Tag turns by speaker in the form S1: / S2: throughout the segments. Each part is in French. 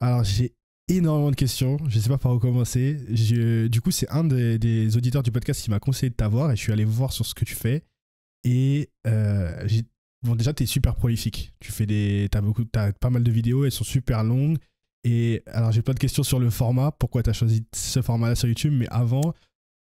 S1: Alors, j'ai énormément de questions. Je ne sais pas par où commencer. du coup, c'est un des, auditeurs du podcast qui m'a conseillé de t'avoir et je suis allé voir sur ce que tu fais. Et euh, bon, déjà, tu es super prolifique. Tu fais des, as beaucoup, as pas mal de vidéos, elles sont super longues. Et alors, j'ai plein de questions sur le format. Pourquoi tu as choisi ce format-là sur YouTube Mais avant,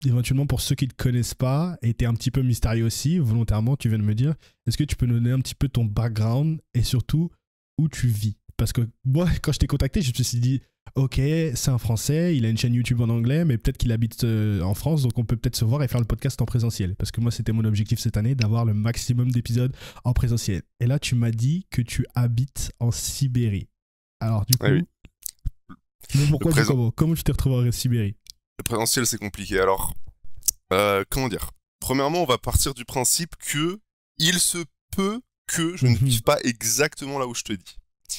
S1: éventuellement, pour ceux qui ne te connaissent pas, et tu es un petit peu mystérieux aussi, volontairement, tu viens de me dire, est-ce que tu peux nous donner un petit peu ton background et surtout où tu vis parce que moi, quand je t'ai contacté, je me suis dit, ok, c'est un Français, il a une chaîne YouTube en anglais, mais peut-être qu'il habite euh, en France, donc on peut peut-être se voir et faire le podcast en présentiel. Parce que moi, c'était mon objectif cette année, d'avoir le maximum d'épisodes en présentiel. Et là, tu m'as dit que tu habites en Sibérie. Alors, du ah coup, mais pourquoi Comment tu t'es retrouvé en Sibérie
S2: Le présentiel, c'est compliqué. Alors, euh, comment dire Premièrement, on va partir du principe que il se peut que je ne mhm. vive pas exactement là où je te dis.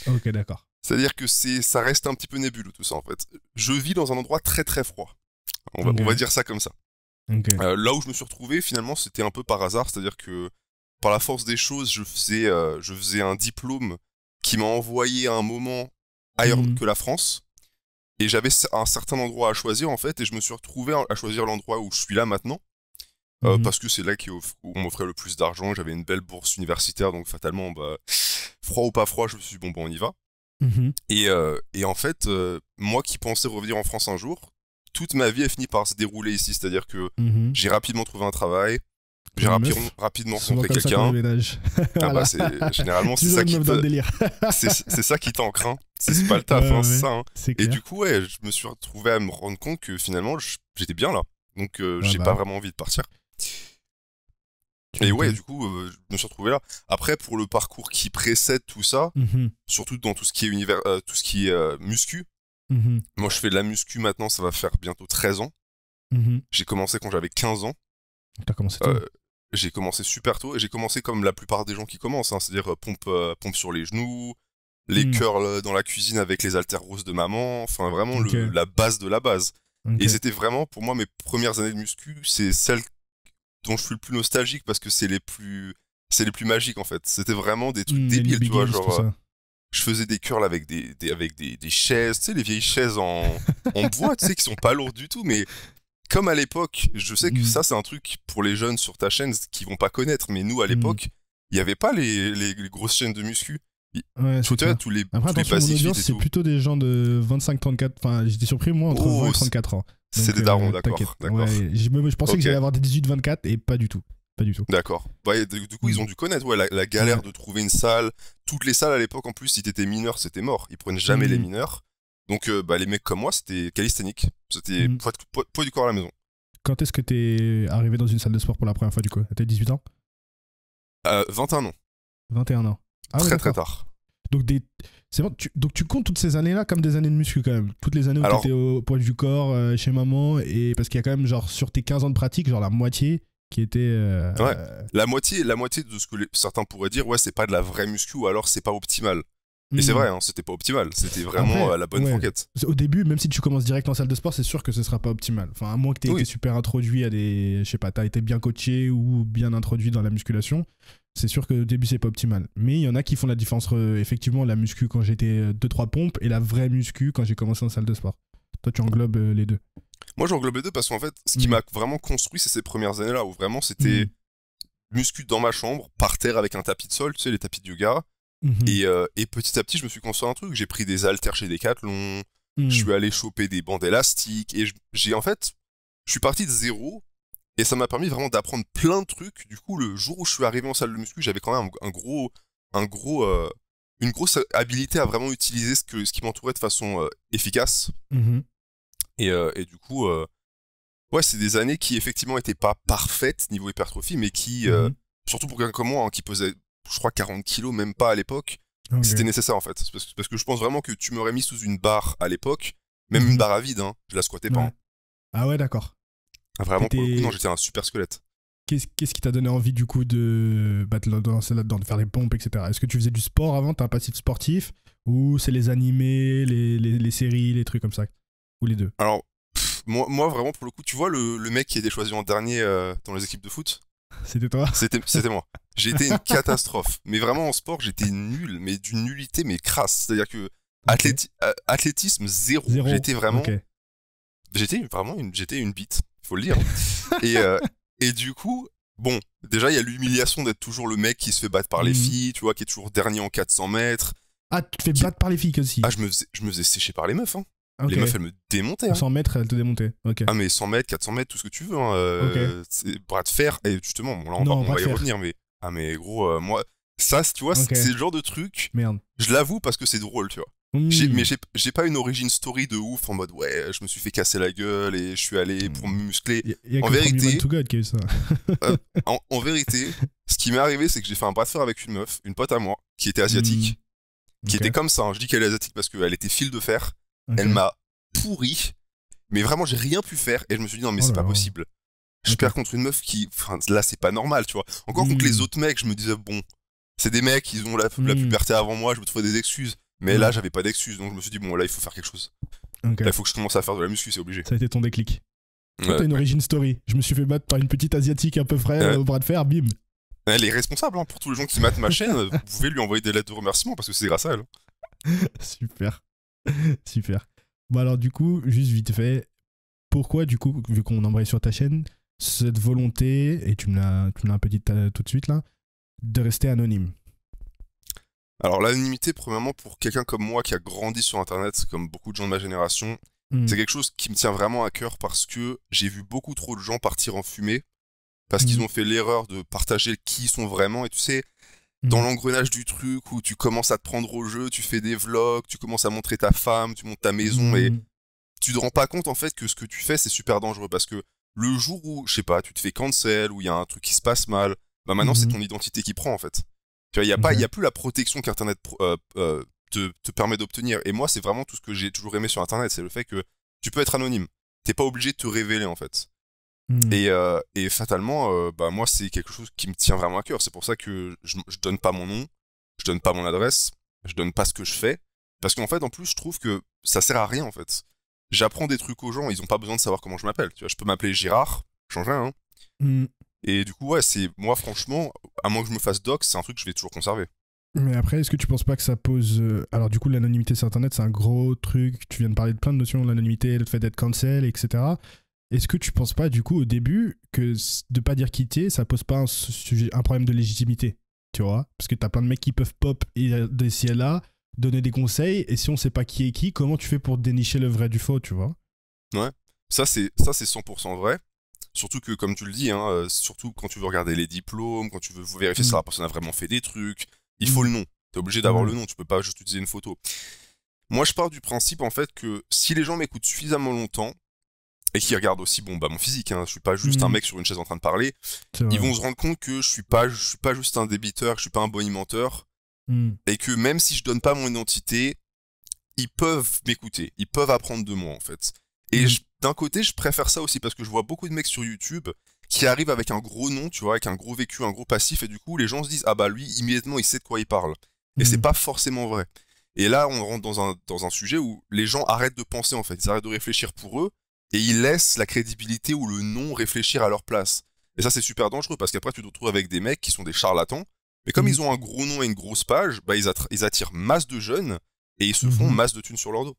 S2: Ok, d'accord. C'est-à-dire que c'est, ça reste un petit peu nébuleux tout ça en fait. Je vis dans un endroit très très froid. On va, dire ça comme ça. Euh, là où je me suis retrouvé finalement c'était un peu par hasard, c'est-à-dire que par la force des choses je faisais, euh, je faisais un diplôme qui m'a envoyé à un moment ailleurs mhm. que la France et j'avais un certain endroit à choisir en fait et je me suis retrouvé à choisir l'endroit où je suis là maintenant. Euh, mhm. parce que c'est là qui où on m'offrait le plus d'argent. J'avais une belle bourse universitaire, donc fatalement, bah, froid ou pas froid, je me suis dit, bon, bon, bah, on y va. Mhm. Et, euh, et, en fait, euh, moi qui pensais revenir en France un jour, toute ma vie a fini par se dérouler ici. C'est-à-dire que mhm. j'ai rapidement trouvé un travail. J'ai rapidement rencontré quelqu'un.
S1: Ah, bah, généralement, c'est ça, qui
S2: c'est ça qui t'ancre. C'est pas le taf, hein, ça. Hein. Et du coup, ouais, je me suis retrouvé à me rendre compte que finalement, j'étais bien là. Donc, j'ai bah pas vraiment envie de partir et ouais, du coup, euh, je me suis retrouvé là. Après, pour le parcours qui précède tout ça, mhm. surtout dans tout ce qui est univers, euh, tout ce qui est euh, muscu. Mhm. Moi, je fais de la muscu maintenant, ça va faire bientôt 13 ans. Mhm. J'ai commencé quand j'avais 15 ans. commencé tôt J'ai commencé super tôt et j'ai commencé comme la plupart des gens qui commencent, hein, c'est-à-dire pompe, pompe sur les genoux, les hmm. curls dans la cuisine avec les haltères roses de maman, enfin vraiment la base de la base. Et c'était vraiment pour moi mes premières années de muscu, c'est celles dont je suis le plus nostalgique parce que c'est les plus c'est les plus magiques en fait. C'était vraiment des trucs hmm, débiles, tu vois, genre euh, je faisais des curls avec des, avec des, des, chaises, tu sais les vieilles chaises en, en bois, tu sais qui sont pas lourdes du tout mais comme à l'époque, je sais que hmm. ça c'est un truc pour les jeunes sur ta chaîne qui vont pas connaître mais nous à hmm. l'époque, il n'y y avait pas les, les, grosses chaînes de muscu.
S1: Ouais, tout tous les, Après, c'est plutôt des gens de 25-34. Enfin, j'étais surpris, moi, entre 20 et 34 ans. C'est des darons, euh, d'accord. je, pensais que j'allais avoir des 18-24 et pas du tout. Pas du tout. D'accord.
S2: du coup, ils ont mm. dû connaître ouais, la, galère mm. de trouver une salle. Toutes les salles à l'époque, en plus, si t'étais mineur, c'était mort. Ils prenaient jamais les mm. mineurs. Donc, euh, bah, les mecs comme moi, c'était calisthénique. C'était mmh. poids, du corps à la maison.
S1: Quand est-ce que t'es arrivé dans une salle de sport pour la première fois, du coup as 18 ans
S2: 21 euh, ans.
S1: 21 ans. Ah très, très tard. Donc, des... C'est bon, donc tu comptes toutes ces années-là comme des années de muscu quand même. Toutes les années où tu étais au point du corps euh, chez maman, et parce qu'il y a quand même, genre, sur tes 15 ans de pratique, genre la moitié qui était. Euh,
S2: la moitié, la moitié de ce que certains pourraient dire, ouais, c'est pas de la vraie muscu, ou alors c'est pas optimal. Mais c'est hmm. vrai, hein, c'était pas optimal, c'était vraiment la bonne franquette.
S1: Au début, même si tu commences direct en salle de sport, c'est sûr que ce sera pas optimal. Enfin, à moins que tu aies été super introduit à des. Je sais pas, t'as été bien coaché ou bien introduit dans la musculation, c'est sûr que au début, c'est pas optimal. Mais il y en a qui font la différence, euh, effectivement, la muscu quand j'étais 2-3 euh, pompes et la vraie muscu quand j'ai commencé en salle de sport. Toi, tu englobes euh, les deux.
S2: Moi, j'englobe les deux parce qu'en fait, ce qui hmm. m'a vraiment construit, c'est ces premières années-là où vraiment c'était. Hmm. muscu dans ma chambre, par terre avec un tapis de sol, tu sais, les tapis de yoga. Mhm. Euh, et, petit à petit, je me suis construit un truc. J'ai pris des haltères chez Decathlon, mhm. je suis allé choper des bandes élastiques, et j'ai en fait, je suis parti de zéro, et ça m'a permis vraiment d'apprendre plein de trucs. Du coup, le jour où je suis arrivé en salle de muscu, j'avais quand même un, gros, un gros, euh, une grosse habilité à vraiment utiliser ce, que, ce qui m'entourait de façon euh, efficace. Mhm. Et, du coup, ouais, c'est des années qui effectivement n'étaient pas parfaites niveau hypertrophie, mais qui surtout pour quelqu'un comme moi, hein, qui pesait je crois, 40 kilos, même pas à l'époque. C'était nécessaire en fait. Parce, que je pense vraiment que tu m'aurais mis sous une barre à l'époque, même mhm. une barre à vide, hein. je la squattais pas.
S1: Ah ouais, d'accord. Ah, vraiment, pour le coup, non, j'étais
S2: un super squelette.
S1: Qu'est-ce qui t'a donné envie du coup de, bah, là-dedans, de faire des pompes, etc. Est-ce que tu faisais du sport avant, t'as un passif sportif Ou c'est les animés, les, séries, les trucs comme ça Ou les deux
S2: Alors, moi, vraiment pour le coup, tu vois le, mec qui était choisi en dernier euh, dans les équipes de foot c'était toi C'était, moi. J'ai été une catastrophe. Mais vraiment en sport, j'étais nul, mais d'une nullité, mais crasse. C'est-à-dire que euh, athlétisme, zéro. J'étais vraiment. J'étais vraiment une, j'étais une bite, faut le dire. et, euh, et du coup, bon, déjà, il y a l'humiliation d'être toujours le mec qui se fait battre par les mhm. filles, tu vois, qui est toujours dernier en 400 mètres. Ah, tu te fais battre par les filles aussi. Ah, je me faisais, je sécher par les meufs. Hein. Les meufs, elles me démontaient. 100 hein.
S1: mètres, elles te démontaient. Ah,
S2: mais 100 mètres, 400 mètres, tout ce que tu veux. Hein. Euh, bras de fer, et justement, là, on, va, y revenir, mais. Ah, mais gros, euh, moi. Ça, tu vois, c'est le genre de
S1: truc. Merde.
S2: Je l'avoue parce que c'est drôle, tu vois. Hmm. Mais j'ai pas une origine story de ouf en mode ouais, je me suis fait casser la gueule et je suis allé hmm. pour me muscler. en, vérité,
S1: euh,
S2: en, vérité, ce qui m'est arrivé, c'est que j'ai fait un bras de fer avec une meuf, une pote à moi, qui était asiatique, hmm. qui était comme ça. Hein. Je dis qu'elle est asiatique parce qu'elle était fil de fer. Elle m'a pourri, mais vraiment, j'ai rien pu faire. Et je me suis dit, non, mais oh c'est pas possible. Je perds contre une meuf qui. Enfin, là, c'est pas normal, tu vois. Encore contre les hmm. autres mecs, je me disais, bon, c'est des mecs, ils ont la, hmm. puberté avant moi, je me trouvais des excuses. Mais là, j'avais pas d'excuses, donc je me suis dit, bon, là, il faut faire quelque chose. Là, il faut que je commence à faire de la muscu, c'est obligé. Ça a été
S1: ton déclic. T'as une origin story. Je me suis fait battre par une petite asiatique un peu fraîche au bras de fer, bim.
S2: Elle est responsable, hein, pour tous les gens qui matent ma chaîne, vous pouvez lui envoyer des lettres de remerciement parce que c'est grâce à elle.
S1: Hein. Super. Super. Bon alors du coup, juste vite fait, pourquoi du coup, vu qu'on embraye sur ta chaîne, cette volonté, et tu me l'as, un peu tout de suite là, de rester anonyme
S2: Alors l'anonymité, premièrement, pour quelqu'un comme moi qui a grandi sur Internet, comme beaucoup de gens de ma génération, hmm. c'est quelque chose qui me tient vraiment à cœur parce que j'ai vu beaucoup trop de gens partir en fumée parce qu'ils hmm. ont fait l'erreur de partager qui ils sont vraiment. Et tu sais, dans l'engrenage du truc où tu commences à te prendre au jeu, tu fais des vlogs, tu commences à montrer ta femme, tu montes ta maison mais et mm. tu te rends pas compte en fait que ce que tu fais c'est super dangereux parce que le jour où, je sais pas, tu te fais cancel, ou il y a un truc qui se passe mal, bah maintenant c'est mm-hmm. ton identité qui prend en fait. Tu vois, il n'y a, pas, il y a plus la protection qu'Internet euh, euh, te, te, permet d'obtenir. Et moi, c'est vraiment tout ce que j'ai toujours aimé sur Internet, c'est le fait que tu peux être anonyme. T'es pas obligé de te révéler en fait. Hmm. Euh, et, fatalement, euh, bah, moi, c'est quelque chose qui me tient vraiment à cœur. C'est pour ça que je, donne pas mon nom, je donne pas mon adresse, je donne pas ce que je fais. Parce qu'en fait, en plus, je trouve que ça sert à rien, en fait. J'apprends des trucs aux gens, ils ont pas besoin de savoir comment je m'appelle. Tu vois, je peux m'appeler Girard, change rien. Hein. Hmm. Et du coup, ouais, c'est moi, franchement, à moins que je me fasse doc, c'est un truc que je vais toujours conserver.
S1: Mais après, est-ce que tu penses pas que ça pose. Euh, alors, du coup, l'anonymité sur Internet, c'est un gros truc. Tu viens de parler de plein de notions, l'anonymité, le fait d'être cancel, etc. Est-ce que tu penses pas, du coup, au début, que de pas dire qui t'es, ça pose pas un, problème de légitimité Tu vois Parce que t'as plein de mecs qui peuvent pop et euh, des là, donner des conseils, et si on sait pas qui est qui, comment tu fais pour dénicher le vrai du faux, tu vois
S2: Ouais. Ça, c'est 100% vrai. Surtout que, comme tu le dis, hein, euh, surtout quand tu veux regarder les diplômes, quand tu veux vérifier si mm. la personne a vraiment fait des trucs, il faut mm. le nom. T'es obligé d'avoir mm. le nom, tu peux pas juste utiliser une photo. Moi, je pars du principe, en fait, que si les gens m'écoutent suffisamment longtemps, et qui regardent aussi bon bah mon physique hein, je suis pas juste un mm. mec sur une chaise en train de parler ils vont se rendre compte que je suis pas je suis pas juste un débiteur je suis pas un bonimenteur mmh. et que même si je donne pas mon identité ils peuvent m'écouter ils peuvent apprendre de moi en fait et mm. d'un côté je préfère ça aussi parce que je vois beaucoup de mecs sur YouTube qui arrivent avec un gros nom tu vois avec un gros vécu un gros passif et du coup les gens se disent ah bah lui immédiatement il sait de quoi il parle et mm. c'est pas forcément vrai et là on rentre dans un dans un sujet où les gens arrêtent de penser en fait ils arrêtent de réfléchir pour eux et ils laissent la crédibilité ou le nom réfléchir à leur place. Et ça, c'est super dangereux parce qu'après, tu te retrouves avec des mecs qui sont des charlatans. Mais comme ils mhm. ont un gros nom et une grosse page, bah, ils, attirent masse de jeunes et ils se font mhm. masse de thunes sur leur dos.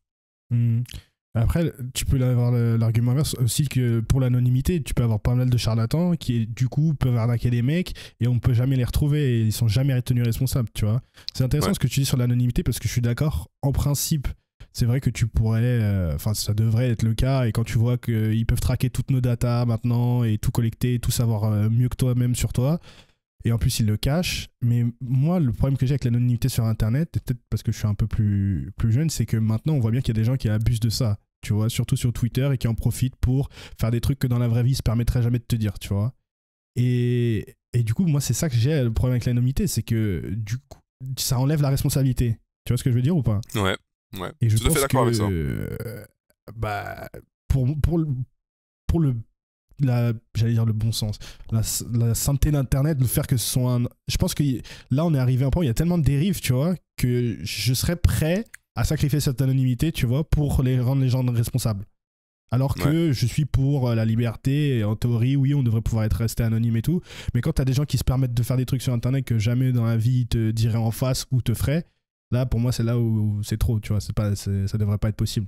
S1: Mhm. Après, tu peux avoir l'argument inverse aussi que pour l'anonymité, tu peux avoir pas mal de charlatans qui, du coup, peuvent arnaquer des mecs et on ne peut jamais les retrouver et ils sont jamais retenus responsables, tu vois. C'est intéressant ce que tu dis sur l'anonymité parce que je suis d'accord en principe c'est vrai que tu pourrais, euh, enfin ça devrait être le cas, et quand tu vois qu'ils euh, peuvent traquer toutes nos datas maintenant et tout collecter, tout savoir euh, mieux que toi-même sur toi, et en plus ils le cachent, mais moi le problème que j'ai avec l'anonymité sur Internet, peut-être parce que je suis un peu plus, plus jeune, c'est que maintenant on voit bien qu'il y a des gens qui abusent de ça, tu vois, surtout sur Twitter, et qui en profitent pour faire des trucs que dans la vraie vie ils se permettrait jamais de te dire, tu vois. Et, du coup, moi c'est ça que j'ai le problème avec l'anonymité, c'est que du coup, ça enlève la responsabilité. Tu vois ce que je veux dire ou pas
S2: Ouais. Et je pense avec ça. Euh,
S1: bah, pour, pour, pour le, la, j'allais dire le bon sens, la, santé d'Internet, le faire que ce soit un. Je pense que là, on est arrivé à un point où il y a tellement de dérives, tu vois, que je serais prêt à sacrifier cette anonymité, tu vois, pour les rendre les gens responsables. Alors que je suis pour euh, la liberté, et en théorie, oui, on devrait pouvoir être resté anonyme et tout, mais quand t'as des gens qui se permettent de faire des trucs sur Internet que jamais dans la vie ils te diraient en face ou te feraient, Là, pour moi, c'est là où c'est trop, tu vois. C'est pas, ça devrait pas être possible.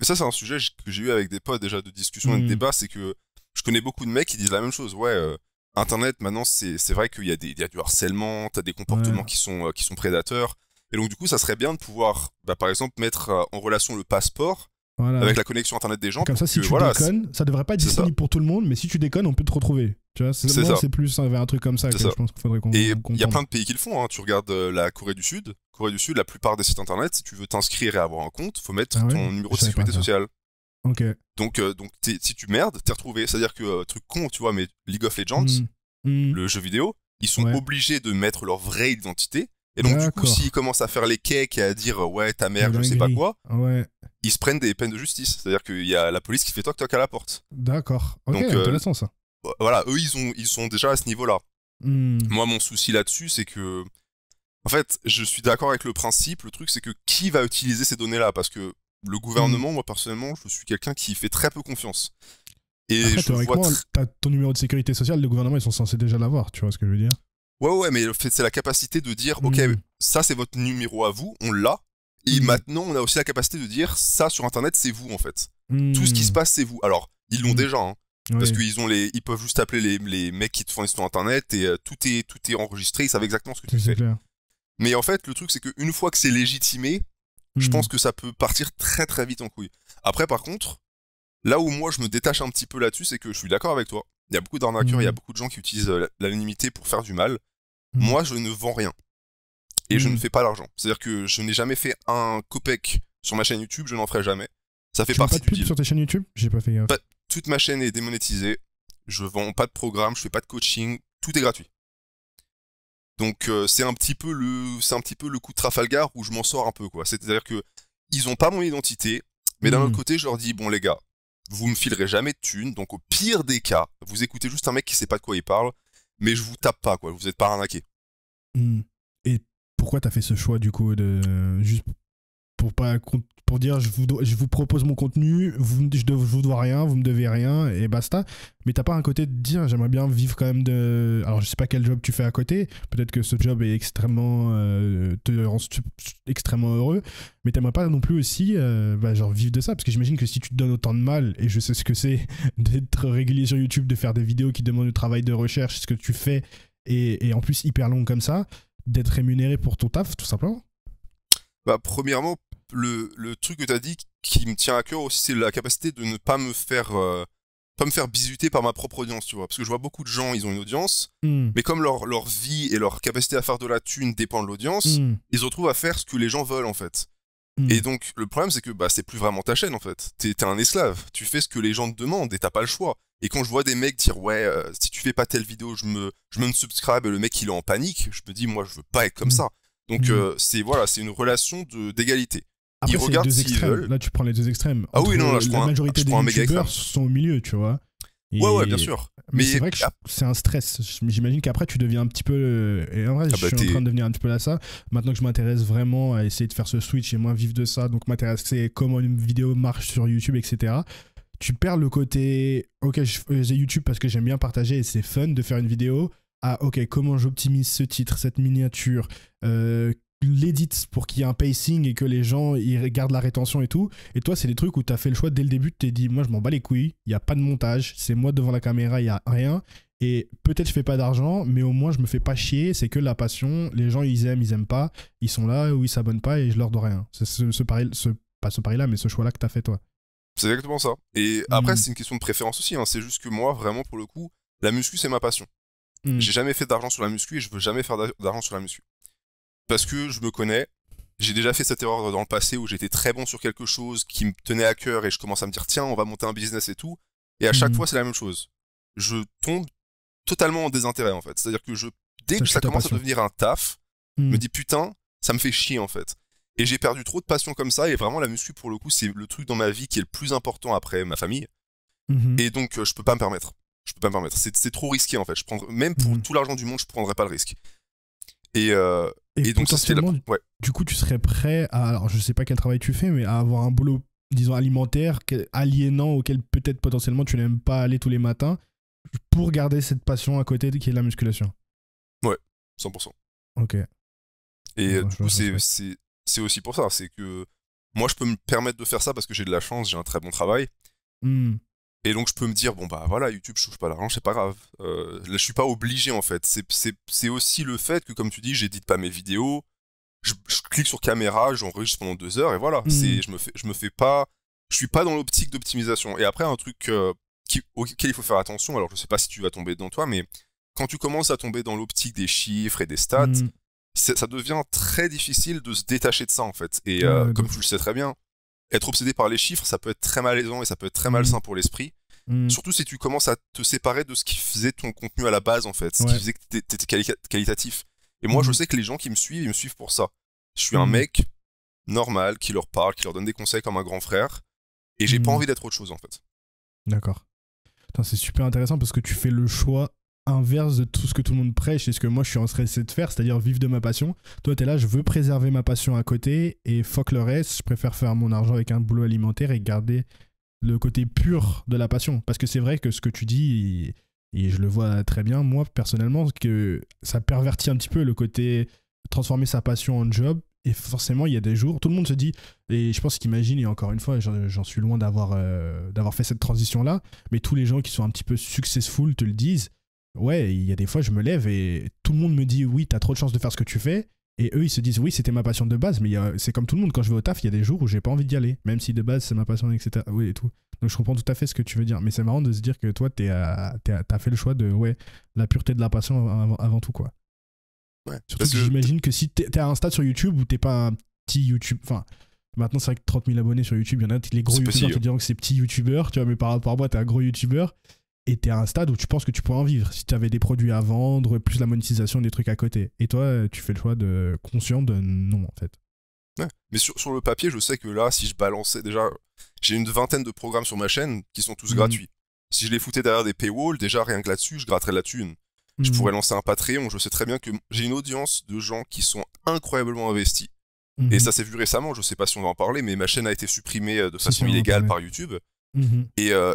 S2: et ça, c'est un sujet que j'ai eu avec des potes déjà de discussion et de hmm. débat. C'est que je connais beaucoup de mecs qui disent la même chose. Ouais, euh, Internet, maintenant, c'est vrai qu'il y, a des, il y a du harcèlement, t'as des comportements qui, sont, euh, qui sont prédateurs. Et donc, du coup, ça serait bien de pouvoir, bah, par exemple, mettre euh, en relation le passeport avec la connexion internet des gens. Comme ça, si tu déconnes,
S1: ça devrait pas être disponible pour tout le monde, mais si tu déconnes, on peut te retrouver. Tu vois, c'est plus un truc comme ça que je pense qu'il faudrait qu'on. Et il y a plein
S2: de pays qui le font. Hein. Tu regardes euh, la Corée du Sud. Corée du Sud, la plupart des sites internet, si tu veux t'inscrire et avoir un compte, faut mettre ah ton numéro de sécurité sociale. Donc, euh, donc si tu merdes, t'es retrouvé. C'est-à-dire que euh, truc con, tu vois, mais League of Legends, hmm. Hmm. le jeu vidéo, ils sont obligés de mettre leur vraie identité et donc, du coup, s'ils commencent à faire les cakes et à dire euh, ouais, ta mère, je sais pas quoi, ils se prennent des peines de justice. C'est-à-dire qu'il y a la police qui fait toc-toc à la porte.
S1: D'accord. Ok, donc, euh, intéressant ça.
S2: Bah, voilà, eux, ils, ont, ils sont déjà à ce niveau-là. Hmm. Moi, mon souci là-dessus, c'est que. En fait, je suis d'accord avec le principe. Le truc, c'est que qui va utiliser ces données-là Parce que le gouvernement, hmm. moi, personnellement, je suis quelqu'un qui fait très peu confiance. Et Après, vois.
S1: ton numéro de sécurité sociale, le gouvernement, ils sont censés déjà l'avoir, tu vois ce que je veux dire
S2: Ouais, ouais, mais c'est la capacité de dire, OK, hmm. ça c'est votre numéro à vous, on l'a. Et hmm. maintenant, on a aussi la capacité de dire, ça sur Internet, c'est vous en fait. Hmm. Tout ce qui se passe, c'est vous. Alors, ils l'ont déjà, hein, parce qu'ils ont les, ils peuvent juste appeler les, mecs qui te font sur Internet et euh, tout est, tout est enregistré, ils savent exactement ce que tu fais. Mais en fait, le truc, c'est qu'une fois que c'est légitimé, je pense que ça peut partir très très vite en couille. Après, par contre, là où moi je me détache un petit peu là-dessus, c'est que je suis d'accord avec toi. Il y a beaucoup d'arnaqueurs, il y a beaucoup de gens qui utilisent euh, l'anonymité pour faire du mal. Mmh. Moi, je ne vends rien. Et je ne mmh. fais pas l'argent. C'est-à-dire que je n'ai jamais fait un copec sur ma chaîne YouTube, je n'en ferai jamais. Ça fait tu partie pas de sur tes chaînes YouTube J'ai pas fait. toute ma chaîne est démonétisée. Je vends pas de programme, je fais pas de coaching, tout est gratuit. Donc euh, c'est un petit peu le c'est un petit peu le coup de Trafalgar où je m'en sors un peu quoi. C'est-à-dire que ils ont pas mon identité, mais d'un autre mmh. côté, je leur dis bon les gars, vous me filerez jamais de thunes, donc au pire des cas, vous écoutez juste un mec qui sait pas de quoi il parle, mais je vous tape pas, quoi. Vous êtes pas arnaqué.
S1: Hmm. Et pourquoi t'as fait ce choix, du coup, de juste pour pas pour dire je vous, je vous propose mon contenu, vous, je, ne vous dois rien, vous me devez rien et basta. Mais t'as pas un côté de dire j'aimerais bien vivre quand même de. Alors je sais pas quel job tu fais à côté, peut-être que ce job est extrêmement. Euh, te extrêmement heureux, mais t'aimerais pas non plus aussi euh, bah, genre vivre de ça parce que j'imagine que si tu te donnes autant de mal, et je sais ce que c'est d'être régulier sur YouTube, de faire des vidéos qui demandent du travail de recherche, ce que tu fais, et, et en plus hyper long comme ça, d'être rémunéré pour ton taf tout simplement.
S2: Bah, premièrement, le, truc que tu as dit qui me tient à cœur aussi, c'est la capacité de ne pas me faire euh, pas me faire bisuter par ma propre audience, tu vois. Parce que je vois beaucoup de gens, ils ont une audience, hmm. mais comme leur, vie et leur capacité à faire de la thune dépend de l'audience, hmm. ils se retrouvent à faire ce que les gens veulent en fait. Hmm. Et donc le problème c'est que bah, c'est plus vraiment ta chaîne en fait. T'es es un esclave, tu fais ce que les gens te demandent et t'as pas le choix. Et quand je vois des mecs dire ouais euh, si tu fais pas telle vidéo je me je me subscribe et le mec il est en panique, je me dis moi je veux pas être comme ça. Donc euh, c'est voilà c'est une relation d'égalité. Après, regarde extrêmes. Là,
S1: tu prends les deux extrêmes. Ah oui, non, là, je la majorité des sont au milieu, tu vois. ouais, ouais, bien sûr. Mais, c'est vrai que ah, c'est un stress. J'imagine qu'après, tu deviens un petit peu. Euh, et en vrai, ah je bah, suis en train de devenir un petit peu là ça. Maintenant que je m'intéresse vraiment à essayer de faire ce switch et moins vivre de ça, donc c'est comment une vidéo marche sur YouTube, etc. Tu perds le côté. Ok, euh, j'ai YouTube parce que j'aime bien partager et c'est fun de faire une vidéo. Ah, ok, comment j'optimise ce titre, cette miniature, euh, l'édite pour qu'il y ait un pacing et que les gens ils gardent la rétention et tout. Et toi, c'est des trucs où tu as fait le choix dès le début, tu t'es dit, moi je m'en bats les couilles, il n'y a pas de montage, c'est moi devant la caméra, il n'y a rien. Et peut-être je fais pas d'argent, mais au moins je me fais pas chier, c'est que la passion, les gens ils aiment, ils aiment pas, ils sont là ou ils s'abonnent pas et je leur dois rien. C'est ce, pari, pas ce là mais ce choix-là que tu as fait toi.
S2: C'est exactement ça. Et après, mm. c'est une question de préférence aussi, hein. c'est juste que moi, vraiment pour le coup, la muscu c'est ma passion. Mm. J'ai jamais fait d'argent sur la muscu et je veux jamais faire d'argent sur la muscu. Parce que je me connais, j'ai déjà fait cette erreur dans le passé où j'étais très bon sur quelque chose qui me tenait à cœur et je commence à me dire tiens, on va monter un business et tout. Et à chaque mhm. fois, c'est la même chose. Je tombe totalement en désintérêt en fait. C'est-à-dire que je, dès que ça, commence à devenir un taf, je me mhm. dis putain, ça me fait chier en fait. Et j'ai perdu trop de passion comme ça et vraiment la muscu pour le coup, c'est le truc dans ma vie qui est le plus important après ma famille. Mhm. Et donc, euh, je peux pas me permettre. Je peux pas me permettre. C'est trop risqué en fait. Je prends même pour tout l'argent du monde, je prendrais pas le risque. Euh, et, et, donc ça ouais.
S1: Du coup, tu serais prêt à, alors je sais pas quel travail tu fais, mais à avoir un boulot, disons, alimentaire, aliénant, auquel peut-être potentiellement tu n'aimes pas aller tous les matins, pour garder cette passion à côté qui est la musculation.
S2: Ouais, 100%. Ok. Et euh, du c'est aussi pour ça, c'est que moi je peux me permettre de faire ça parce que j'ai de la chance, j'ai un très bon travail. Hmm. Et donc je peux me dire, bon bah voilà, YouTube je touche pas l'argent, c'est pas grave. Euh, là je suis pas obligé en fait. C'est aussi le fait que comme tu dis, j'édite pas mes vidéos, je, clique sur caméra, j'enregistre pendant deux heures et voilà. Hmm. je me fais, je me fais pas, je suis pas dans l'optique d'optimisation. Et après un truc euh, qui, auquel il faut faire attention. Alors je sais pas si tu vas tomber dedans toi, mais quand tu commences à tomber dans l'optique des chiffres et des stats, hmm. ça devient très difficile de se détacher de ça en fait. Et euh, bah comme tu le sais très bien, être obsédé par les chiffres, ça peut être très malaisant et ça peut être très mm. malsain pour l'esprit. Mm. Surtout si tu commences à te séparer de ce qui faisait ton contenu à la base, en fait, ce qui faisait que tu étais qualitatif. Et moi, je mm. sais que les gens qui me suivent, ils me suivent pour ça. Je suis un mec normal qui leur parle, qui leur donne des conseils comme un grand frère. Et j'ai pas envie d'être autre chose, en fait.
S1: D'accord. C'est super intéressant parce que tu fais le choix inverse de tout ce que tout le monde prêche et ce que moi je suis en train de faire, c'est-à-dire vivre de ma passion. Toi, t'es là, je veux préserver ma passion à côté et fuck le reste, je préfère faire mon argent avec un boulot alimentaire et garder le côté pur de la passion. Parce que c'est vrai que ce que tu dis, et je le vois très bien, moi personnellement, que ça pervertit un petit peu le côté transformer sa passion en job. Et forcément, il y a des jours, tout le monde se dit, et je pense qu'imagine, et encore une fois, j'en suis loin d'avoir euh, d'avoir fait cette transition-là, mais tous les gens qui sont un petit peu successful te le disent, ouais, il y a des fois, je me lève et tout le monde me dit oui, t'as trop de chance de faire ce que tu fais. Et eux, ils se disent oui, c'était ma passion de base, mais c'est comme tout le monde. Quand je vais au taf, il y a des jours où j'ai pas envie d'y aller, même si de base c'est ma passion, etc. Oui, et tout. Donc je comprends tout à fait ce que tu veux dire, mais c'est marrant de se dire que toi, t'as fait le choix de ouais, la pureté de la passion avant, tout, quoi. Surtout que, j'imagine que si t'es à un stade sur YouTube où t'es pas un petit YouTube, enfin. Maintenant, c'est vrai que 30 000 abonnés sur YouTube, il y en a les gros youtubeurs te diront que c'est petit youtubeur, tu vois, mais par rapport à moi, t'es un gros youtubeur et t'es à un stade où tu penses que tu pourrais en vivre si tu avais des produits à vendre, plus la monétisation des trucs à côté. Et toi, euh, tu fais le choix de conscient de non, en fait.
S2: Mais sur, le papier, je sais que là, si je balançais déjà, j'ai une vingtaine de programmes sur ma chaîne qui sont tous mhm. gratuits. Si je les foutais derrière des paywalls, déjà rien que là-dessus, je gratterais la thune. Je mhm. pourrais lancer un Patreon. Je sais très bien que j'ai une audience de gens qui sont incroyablement investis. Et mhm. ça s'est vu récemment, je sais pas si on va en parler, mais ma chaîne a été supprimée euh, de façon illégale par YouTube. et euh,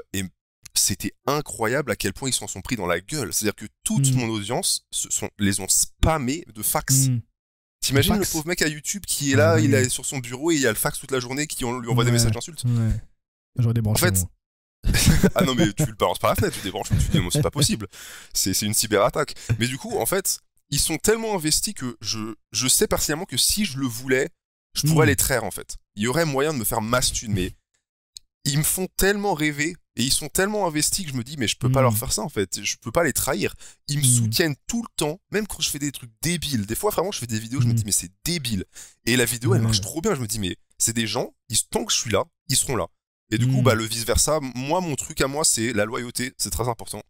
S2: c'était incroyable à quel point ils s'en sont pris dans la gueule. C'est-à-dire que toute mm. mon audience se sont, les ont spammés de fax. Mm.
S1: T'imagines le pauvre mec à YouTube qui est là, ah il est sur
S2: son bureau et il a le fax toute la journée qui lui envoie des messages d'insultes. Ouais. J'aurais débranché. En fait, ah non, mais tu le balances par la fenêtre, tu débranches, tu dis c'est pas possible. C'est une cyberattaque. Mais du coup, en fait, ils sont tellement investis que je, je sais partiellement que si je le voulais, je pourrais mm. les traire en fait. Il y aurait moyen de me faire masse mais ils me font tellement rêver et ils sont tellement investis que je me dis, mais je peux pas leur hmm. faire ça en fait. Je peux pas les trahir. Ils me hmm. soutiennent tout le temps, même quand je fais des trucs débiles. Des fois, vraiment, je fais des vidéos, je me hmm. dis, mais c'est débile. Et la vidéo, elle marche trop bien. Je me dis, mais c'est des gens, ils, tant que je suis là, ils seront là. Et du coup, bah, le vice-versa, moi, mon truc à moi, c'est la loyauté. C'est très important.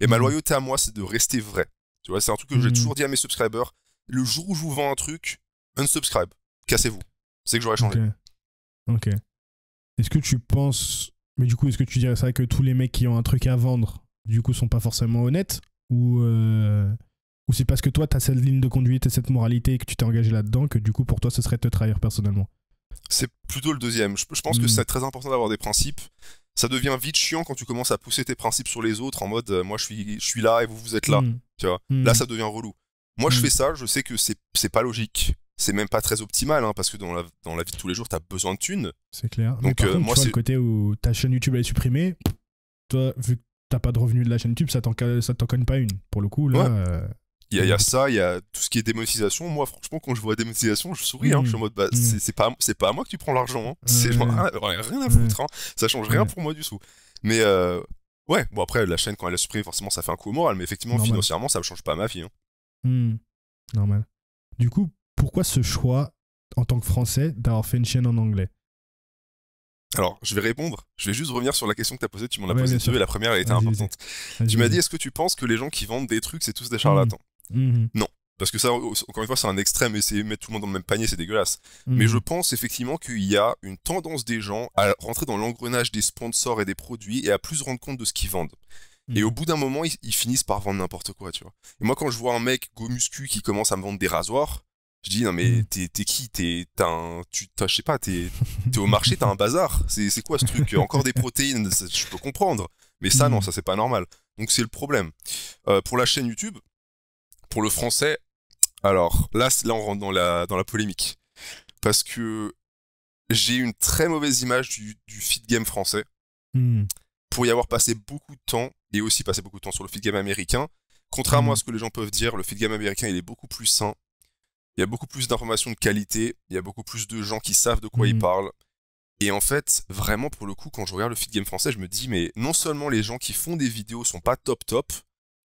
S2: Et ma loyauté à moi, c'est de rester vrai. Tu vois, c'est un truc que j'ai toujours dit à mes subscribers. Le jour où je vous vends un truc, unsubscribe. Cassez-vous. C'est que j'aurais changé.
S1: Ok. Est-ce que tu penses mais du coup, est-ce que tu dirais ça que tous les mecs qui ont un truc à vendre, du coup, sont pas forcément honnêtes Ou, euh, ou c'est parce que toi, t'as cette ligne de conduite et cette moralité et que tu t'es engagé là-dedans que du coup, pour toi, ce serait te trahir personnellement
S2: C'est plutôt le deuxième. Je, pense que hmm. c'est très important d'avoir des principes. Ça devient vite chiant quand tu commences à pousser tes principes sur les autres en mode euh, moi je suis, je suis là et vous vous êtes là. Hmm. Tu vois hmm. Là, ça devient relou. Moi, je fais ça, je sais que c'est pas logique c'est même pas très optimal hein, parce que dans la, dans la vie de tous les jours, t'as besoin de thunes.
S1: C'est clair. Donc, Mais euh, moi, c'est le côté où ta chaîne YouTube elle est supprimée. Toi, vu que t'as pas de revenus de la chaîne YouTube, ça t'en cogne pas une. Pour le coup, là. Euh,
S2: il y, a, euh, ça, il y a tout ce qui est démonétisation. Moi, franchement, quand je vois démonétisation, je souris. Hein. Je suis en mm. mode, bah, mm. c'est pas, pas à moi que tu prends l'argent. Hein. C'est ah, rien, à foutre. Hein. Ça change rien pour moi du tout. Mais ouais, bon, après, la chaîne, quand elle est supprimée, forcément, ça fait un coup moral. Mais effectivement, financièrement, ça ne change pas ma vie.
S1: Mm. Normal. Du coup, pourquoi ce choix en tant que Français d'avoir fait une chaîne en anglais
S2: alors, je vais répondre. Je vais juste revenir sur la question que tu as posée. Tu m'en as posé la première, elle était importante. Tu m'as dit est-ce que tu penses que les gens qui vendent des trucs, c'est tous des charlatans mmh. Mmh. Non. Parce que ça, encore une fois, c'est un extrême, et c'est mettre tout le monde dans le même panier, c'est dégueulasse. Mmh. Mais je pense effectivement qu'il y a une tendance des gens à rentrer dans l'engrenage des sponsors et des produits et à plus se rendre compte de ce qu'ils vendent. Et au bout d'un moment, ils, finissent par vendre n'importe quoi, tu vois. Et moi, quand je vois un mec go muscu qui commence à me vendre des rasoirs, je dis non mais mm. t'es qui t'es un tu je sais pas t'es au marché t'as un bazar c'est quoi ce truc euh, encore des protéines je peux comprendre mais ça non mm. ça c'est pas normal donc c'est le problème euh, pour la chaîne YouTube pour le français alors là on rentre dans la dans la polémique parce que j'ai une très mauvaise image du, du feed game français mm. pour y avoir passé beaucoup de temps et aussi passé beaucoup de temps sur le feed game américain contrairement à ce que les gens peuvent dire le feed game américain il est beaucoup plus sain il y a beaucoup plus d'informations de qualité, il y a beaucoup plus de gens qui savent de quoi ils mm. parlent. Et en fait, vraiment pour le coup, quand je regarde le feed game français, je me dis mais non seulement les gens qui font des vidéos sont pas top top,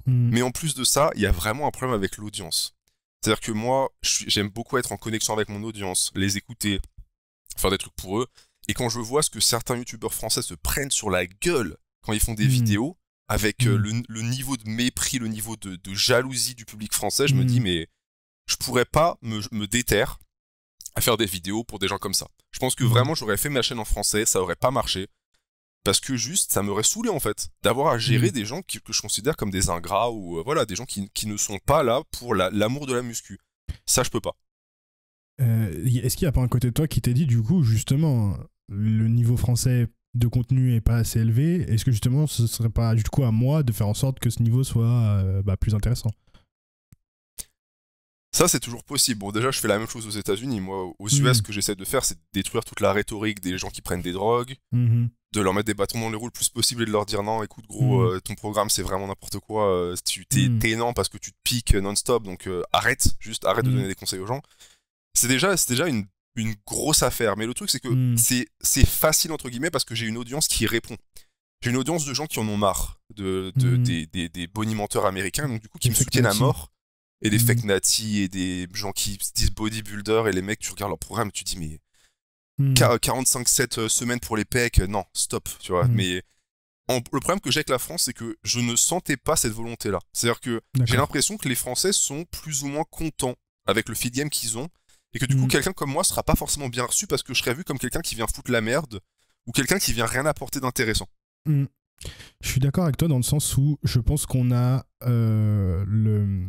S2: mm. mais en plus de ça, il y a vraiment un problème avec l'audience. C'est-à-dire que moi, j'aime beaucoup être en connexion avec mon audience, les écouter, faire des trucs pour eux. Et quand je vois ce que certains youtubeurs français se prennent sur la gueule quand ils font des mm. vidéos, avec euh, le, niveau de mépris, le niveau de jalousie du public français, je me dis mais je pourrais pas me, déter à faire des vidéos pour des gens comme ça. Je pense que mhm. vraiment j'aurais fait ma chaîne en français, ça aurait pas marché. Parce que juste, ça m'aurait saoulé en fait, d'avoir à gérer mhm. des gens que, je considère comme des ingrats ou euh, voilà, des gens qui, ne sont pas là pour l'amour de la muscu. Ça, je peux pas.
S1: Euh, est-ce qu'il n'y a pas un côté de toi qui t'a dit du coup, justement, le niveau français de contenu est pas assez élevé Est-ce que justement, ce serait pas du coup à moi de faire en sorte que ce niveau soit euh, bah, plus intéressant
S2: ça, c'est toujours possible. Bon, déjà, je fais la même chose aux États-Unis. Moi, aux mm. US, ce que j'essaie de faire, c'est détruire toute la rhétorique des gens qui prennent des drogues, mm-hmm. de leur mettre des bâtons dans les roues le plus possible et de leur dire non, écoute, gros, mm. euh, ton programme, c'est vraiment n'importe quoi. Euh, tu mm. t'es énorme parce que tu te piques euh, non-stop, donc arrête, juste arrête de donner des conseils aux gens. C'est déjà, déjà une, grosse affaire. Mais le truc, c'est que c'est facile, entre guillemets, parce que j'ai une audience qui répond. J'ai une audience de gens qui en ont marre de, des, des, des bonimenteurs américains, donc du coup, qui me soutiennent à mort et des fake mm. nati et des gens qui se disent bodybuilder et les mecs, tu regardes leur programme tu dis, mais 45-7 mm. euh, semaines pour les pecs, euh, non, stop, tu vois. Mm. Mais le problème que j'ai avec la France, c'est que je ne sentais pas cette volonté-là. C'est-à-dire que j'ai l'impression que les Français sont plus ou moins contents avec le feed game qu'ils ont et que du coup, quelqu'un comme moi sera pas forcément bien reçu parce que je serais vu comme quelqu'un qui vient foutre la merde ou quelqu'un qui vient rien apporter d'intéressant.
S1: Je suis d'accord avec toi dans le sens où je pense qu'on a euh, le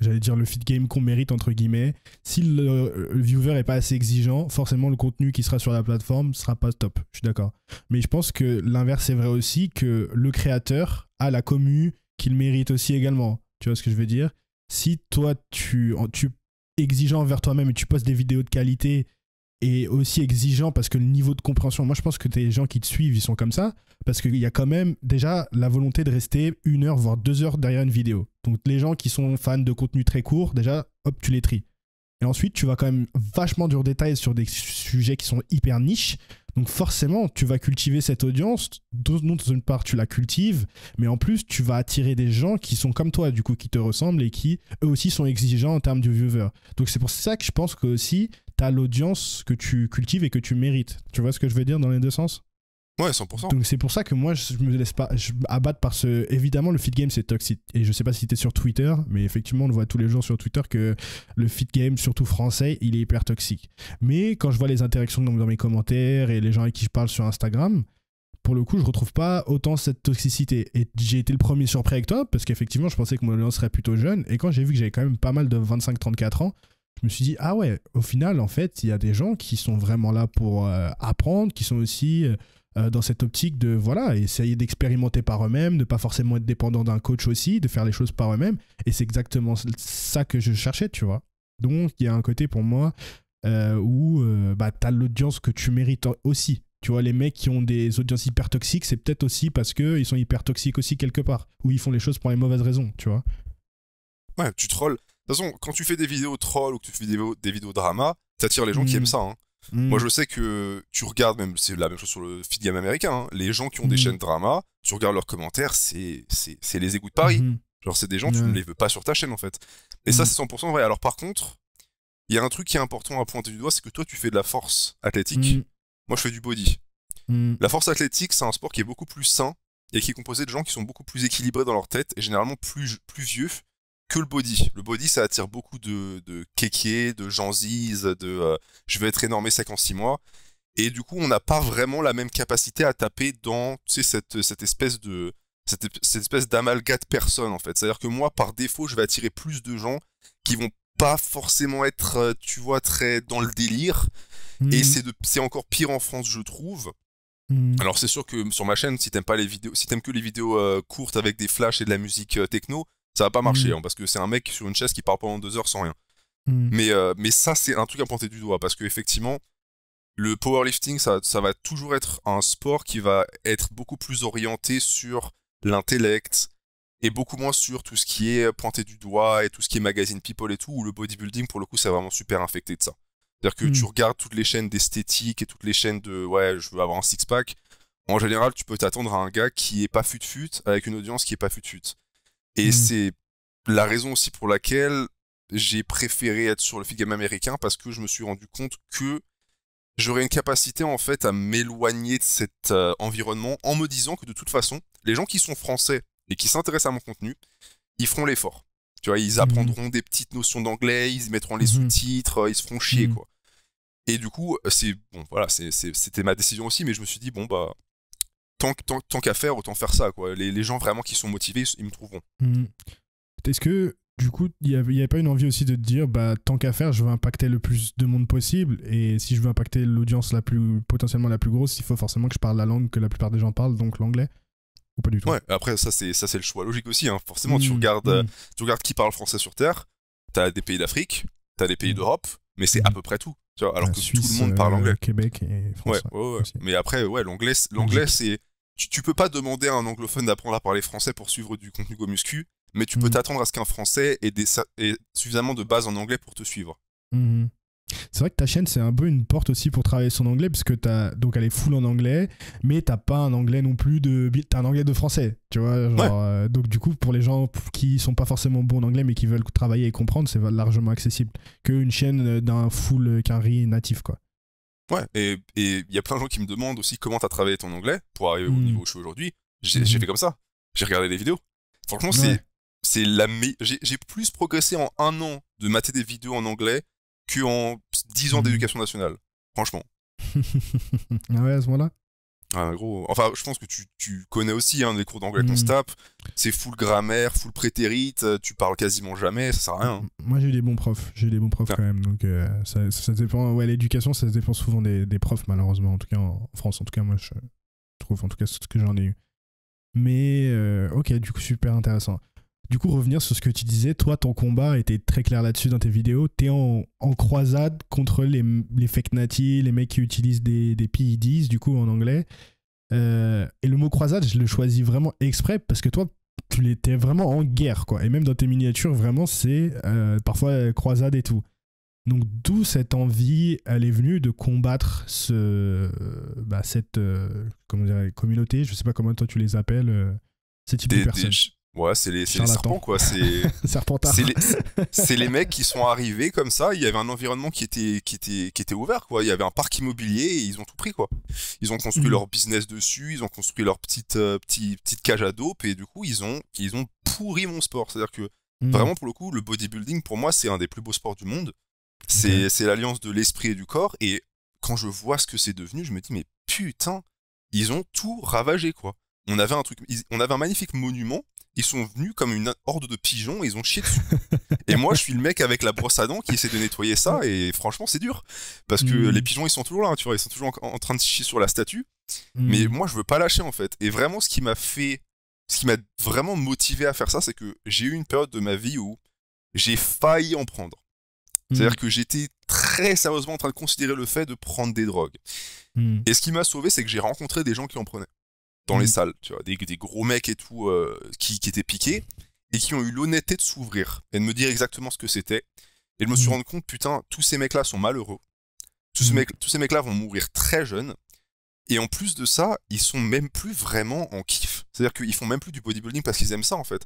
S1: j'allais dire le feed game qu'on mérite entre guillemets. Si le, viewer est pas assez exigeant, forcément le contenu qui sera sur la plateforme sera pas top. Je suis d'accord. Mais je pense que l'inverse est vrai aussi que le créateur a la commu qu'il mérite aussi également. Tu vois ce que je veux dire Si toi tu tu exigeant envers toi-même et tu postes des vidéos de qualité et aussi exigeant parce que le niveau de compréhension, moi je pense que les gens qui te suivent, ils sont comme ça, parce qu'il y a quand même déjà la volonté de rester une heure, voire deux heures derrière une vidéo. Donc les gens qui sont fans de contenu très court, déjà, hop, tu les tries. Et ensuite, tu vas quand même vachement dur détail sur des sujets qui sont hyper niches, donc forcément, tu vas cultiver cette audience, d'une part tu la cultives, mais en plus tu vas attirer des gens qui sont comme toi, du coup, qui te ressemblent et qui eux aussi sont exigeants en termes de viewer. Donc c'est pour ça que je pense que aussi tu as l'audience que tu cultives et que tu mérites. Tu vois ce que je veux dire dans les deux sens Ouais, 100%. Donc c'est pour ça que moi je, me laisse pas abattre par ce. Évidemment, le feed game c'est toxique. Et je sais pas si tu es sur Twitter, mais effectivement, on le voit tous les jours sur Twitter que le feed game, surtout français, il est hyper toxique. Mais quand je vois les interactions dans, mes commentaires et les gens avec qui je parle sur Instagram, pour le coup, je retrouve pas autant cette toxicité. Et j'ai été le premier surpris avec toi parce qu'effectivement, je pensais que mon audience serait plutôt jeune. Et quand j'ai vu que j'avais quand même pas mal de 25-34 ans, je me suis dit, ah ouais, au final, en fait, il y a des gens qui sont vraiment là pour euh, apprendre, qui sont aussi. Euh, euh, dans cette optique de voilà, essayer d'expérimenter par eux-mêmes, de pas forcément être dépendant d'un coach aussi, de faire les choses par eux-mêmes. Et c'est exactement ça que je cherchais, tu vois. Donc il y a un côté pour moi euh, où euh, bah, tu as l'audience que tu mérites aussi. Tu vois, les mecs qui ont des audiences hyper toxiques, c'est peut-être aussi parce qu'ils sont hyper toxiques aussi quelque part, ou ils font les choses pour les mauvaises raisons, tu vois.
S2: Ouais, tu trolls. De toute façon, quand tu fais des vidéos trolls ou que tu fais des vidéos, drama drama, t'attires les gens qui mmh. aiment ça. Hein. Moi, hmm. je sais que tu regardes même, c'est la même chose sur le feed américain. Hein. les gens qui ont des hmm. chaînes drama, tu regardes leurs commentaires, c'est les égouts de Paris. Hmm. Genre, c'est des gens, tu ne les veux pas sur ta chaîne en fait. Et ça, c'est 100% vrai. Alors, par contre, il y a un truc qui est important à pointer du doigt, c'est que toi, tu fais de la force athlétique. Moi, je fais du body. La force athlétique, c'est un sport qui est beaucoup plus sain et qui est composé de gens qui sont beaucoup plus équilibrés dans leur tête et généralement plus, plus vieux que le body. Le body, ça attire beaucoup de, de kékés, de de euh, je vais être énorme et en 6 mois. Et du coup, on n'a pas vraiment la même capacité à taper dans tu sais, cette, cette espèce de cette, espèce de personnes en fait. C'est-à-dire que moi, par défaut, je vais attirer plus de gens qui vont pas forcément être, euh, tu vois, très dans le délire. Mmh. Et c'est encore pire en France, je trouve. Mmh. Alors c'est sûr que sur ma chaîne, si t'aimes pas les vidéos, si t'aimes que les vidéos euh, courtes avec des flashs et de la musique techno, ça va pas marcher, mm. hein, parce que c'est un mec sur une chaise qui parle pendant deux heures sans rien. Mm. Mais, euh, mais ça, c'est un truc à pointer du doigt, parce qu'effectivement, le powerlifting, ça, ça va toujours être un sport qui va être beaucoup plus orienté sur l'intellect et beaucoup moins sur tout ce qui est pointé du doigt et tout ce qui est magazine people et tout, où le bodybuilding, pour le coup, c'est vraiment super infecté de ça. C'est-à-dire que tu mm. regardes toutes les chaînes d'esthétique et toutes les chaînes de ouais, je veux avoir un six-pack. En général, tu peux t'attendre à un gars qui est pas fut-fut avec une audience qui est pas fut-fut. Et mm. c'est la raison aussi pour laquelle j'ai préféré être sur le figame américain parce que je me suis rendu compte que j'aurais une capacité en fait à m'éloigner de cet euh, environnement en me disant que de toute façon, les gens qui sont français et qui s'intéressent à mon contenu, ils feront l'effort. Tu vois, ils mm. apprendront des petites notions d'anglais, ils mettront les mm-hmm. sous-titres, ils se feront chier mm. quoi. Et du coup, euh, c'est bon, voilà, c'était ma décision aussi, mais je me suis dit bon bah tant, qu'à faire, autant faire ça. Quoi. Les, gens vraiment qui sont motivés, ils, me trouveront.
S1: Hmm. Est-ce que, du coup, il n'y avait, pas une envie aussi de te dire, bah, tant qu'à faire, je veux impacter le plus de monde possible. Et si je veux impacter l'audience la plus, potentiellement la plus grosse, il faut forcément que je parle la langue que la plupart des gens parlent, donc l'anglais.
S2: Ou pas du tout. Ouais, après, ça, c'est, ça, c'est le choix logique aussi. Hein. Forcément, tu, hmm, regardes, hmm. Euh, tu regardes qui parle français sur Terre. Tu as des pays d'Afrique, tu as des pays d'Europe, mais c'est à peu près tout. alors ah, que tout le monde parle
S1: euh, anglais. Québec et France.
S2: Ouais, ouais, ouais. Mais après, ouais, l'anglais, l'anglais c'est tu, peux pas demander à un anglophone d'apprendre à parler français pour suivre du contenu gomuscu, mais tu peux mhm. t'attendre à ce qu'un français ait, suffisamment de base en anglais pour te suivre.
S1: Mhm. C'est vrai que ta chaîne, c'est un peu une porte aussi pour travailler son anglais, parce que donc elle est full en anglais, mais t'as pas un anglais non plus de. T'as un anglais de français, tu vois. Euh, donc, du coup, pour les gens qui sont pas forcément bons en anglais, mais qui veulent travailler et comprendre, c'est largement accessible qu'une chaîne euh, d'un full euh, qu'un natif, quoi.
S2: Ouais, et il y a plein de gens qui me demandent aussi comment tu as travaillé ton anglais pour arriver au hmm. niveau où je suis aujourd'hui. J'ai hmm. fait comme ça. J'ai regardé des vidéos. Franchement, c'est la meilleure... J'ai plus progressé en un an de mater des vidéos en anglais qu'en dix ans hmm. d'éducation nationale. Franchement.
S1: ah ouais, à ce moment-là
S2: ah, enfin, je pense que tu, connais aussi Un hein, des cours d'anglais qu'on se hmm. C'est full grammaire, full prétérite. Euh, tu parles quasiment jamais, ça sert à rien.
S1: Hein. Moi, j'ai eu des bons profs. J'ai des bons profs ah. quand même. Donc, euh, ça, dépend. Ouais, l'éducation, ça dépend souvent des, profs, malheureusement. En tout cas, en France. En tout cas, moi, je trouve. En tout cas, ce que j'en ai eu. Mais, euh, ok, du coup, super intéressant. Du coup, revenir sur ce que tu disais, toi, ton combat était très clair là-dessus dans tes vidéos. T'es en, en croisade contre les, les fake nati, les mecs qui utilisent des, des PEDs, du coup, en anglais. Euh, et le mot croisade, je le choisis vraiment exprès parce que toi, tu l'étais vraiment en guerre, quoi. Et même dans tes miniatures, vraiment, c'est euh, parfois croisade et tout. Donc, d'où cette envie, elle est venue de combattre ce, bah, cette euh, comment communauté, je sais pas comment toi tu les appelles, ces types de personnes.
S2: Ouais, c'est les, les, serpents, quoi. C'est les, les, mecs qui sont arrivés comme ça. Il y avait un environnement qui était, qui était, qui était ouvert, quoi. Il y avait un parc immobilier et ils ont tout pris, quoi. Ils ont construit mhm. leur business dessus, ils ont construit leur petite, euh, petite, petite cage à dope et du coup, ils ont, ils ont pourri mon sport. C'est-à-dire que mhm. vraiment, pour le coup, le bodybuilding, pour moi, c'est un des plus beaux sports du monde. C'est l'alliance de l'esprit et du corps. Et quand je vois ce que c'est devenu, je me dis, mais putain, ils ont tout ravagé, quoi on avait un truc, on avait un magnifique monument ils sont venus comme une horde de pigeons, ils ont chié dessus. et moi, je suis le mec avec la brosse à dents qui essaie de nettoyer ça, et franchement, c'est dur. Parce que mm. les pigeons, ils sont toujours là, hein, tu vois, ils sont toujours en, train de chier sur la statue. Mm. Mais moi, je veux pas lâcher, en fait. Et vraiment, ce qui m'a fait, ce qui m'a vraiment motivé à faire ça, c'est que j'ai eu une période de ma vie où j'ai failli en prendre. Mm. C'est-à-dire que j'étais très sérieusement en train de considérer le fait de prendre des drogues. Et ce qui m'a sauvé, c'est que j'ai rencontré des gens qui en prenaient dans les mm. salles, tu vois, des, gros mecs et tout euh, qui, étaient piqués et qui ont eu l'honnêteté de s'ouvrir et de me dire exactement ce que c'était. Et je me suis mm. rendu compte, putain, tous ces mecs-là sont malheureux. Tous, ces mm. mecs, tous ces mecs-là vont mourir très jeunes. Et en plus de ça, ils sont même plus vraiment en kiff. C'est-à-dire qu'ils font même plus du bodybuilding parce qu'ils aiment ça en fait.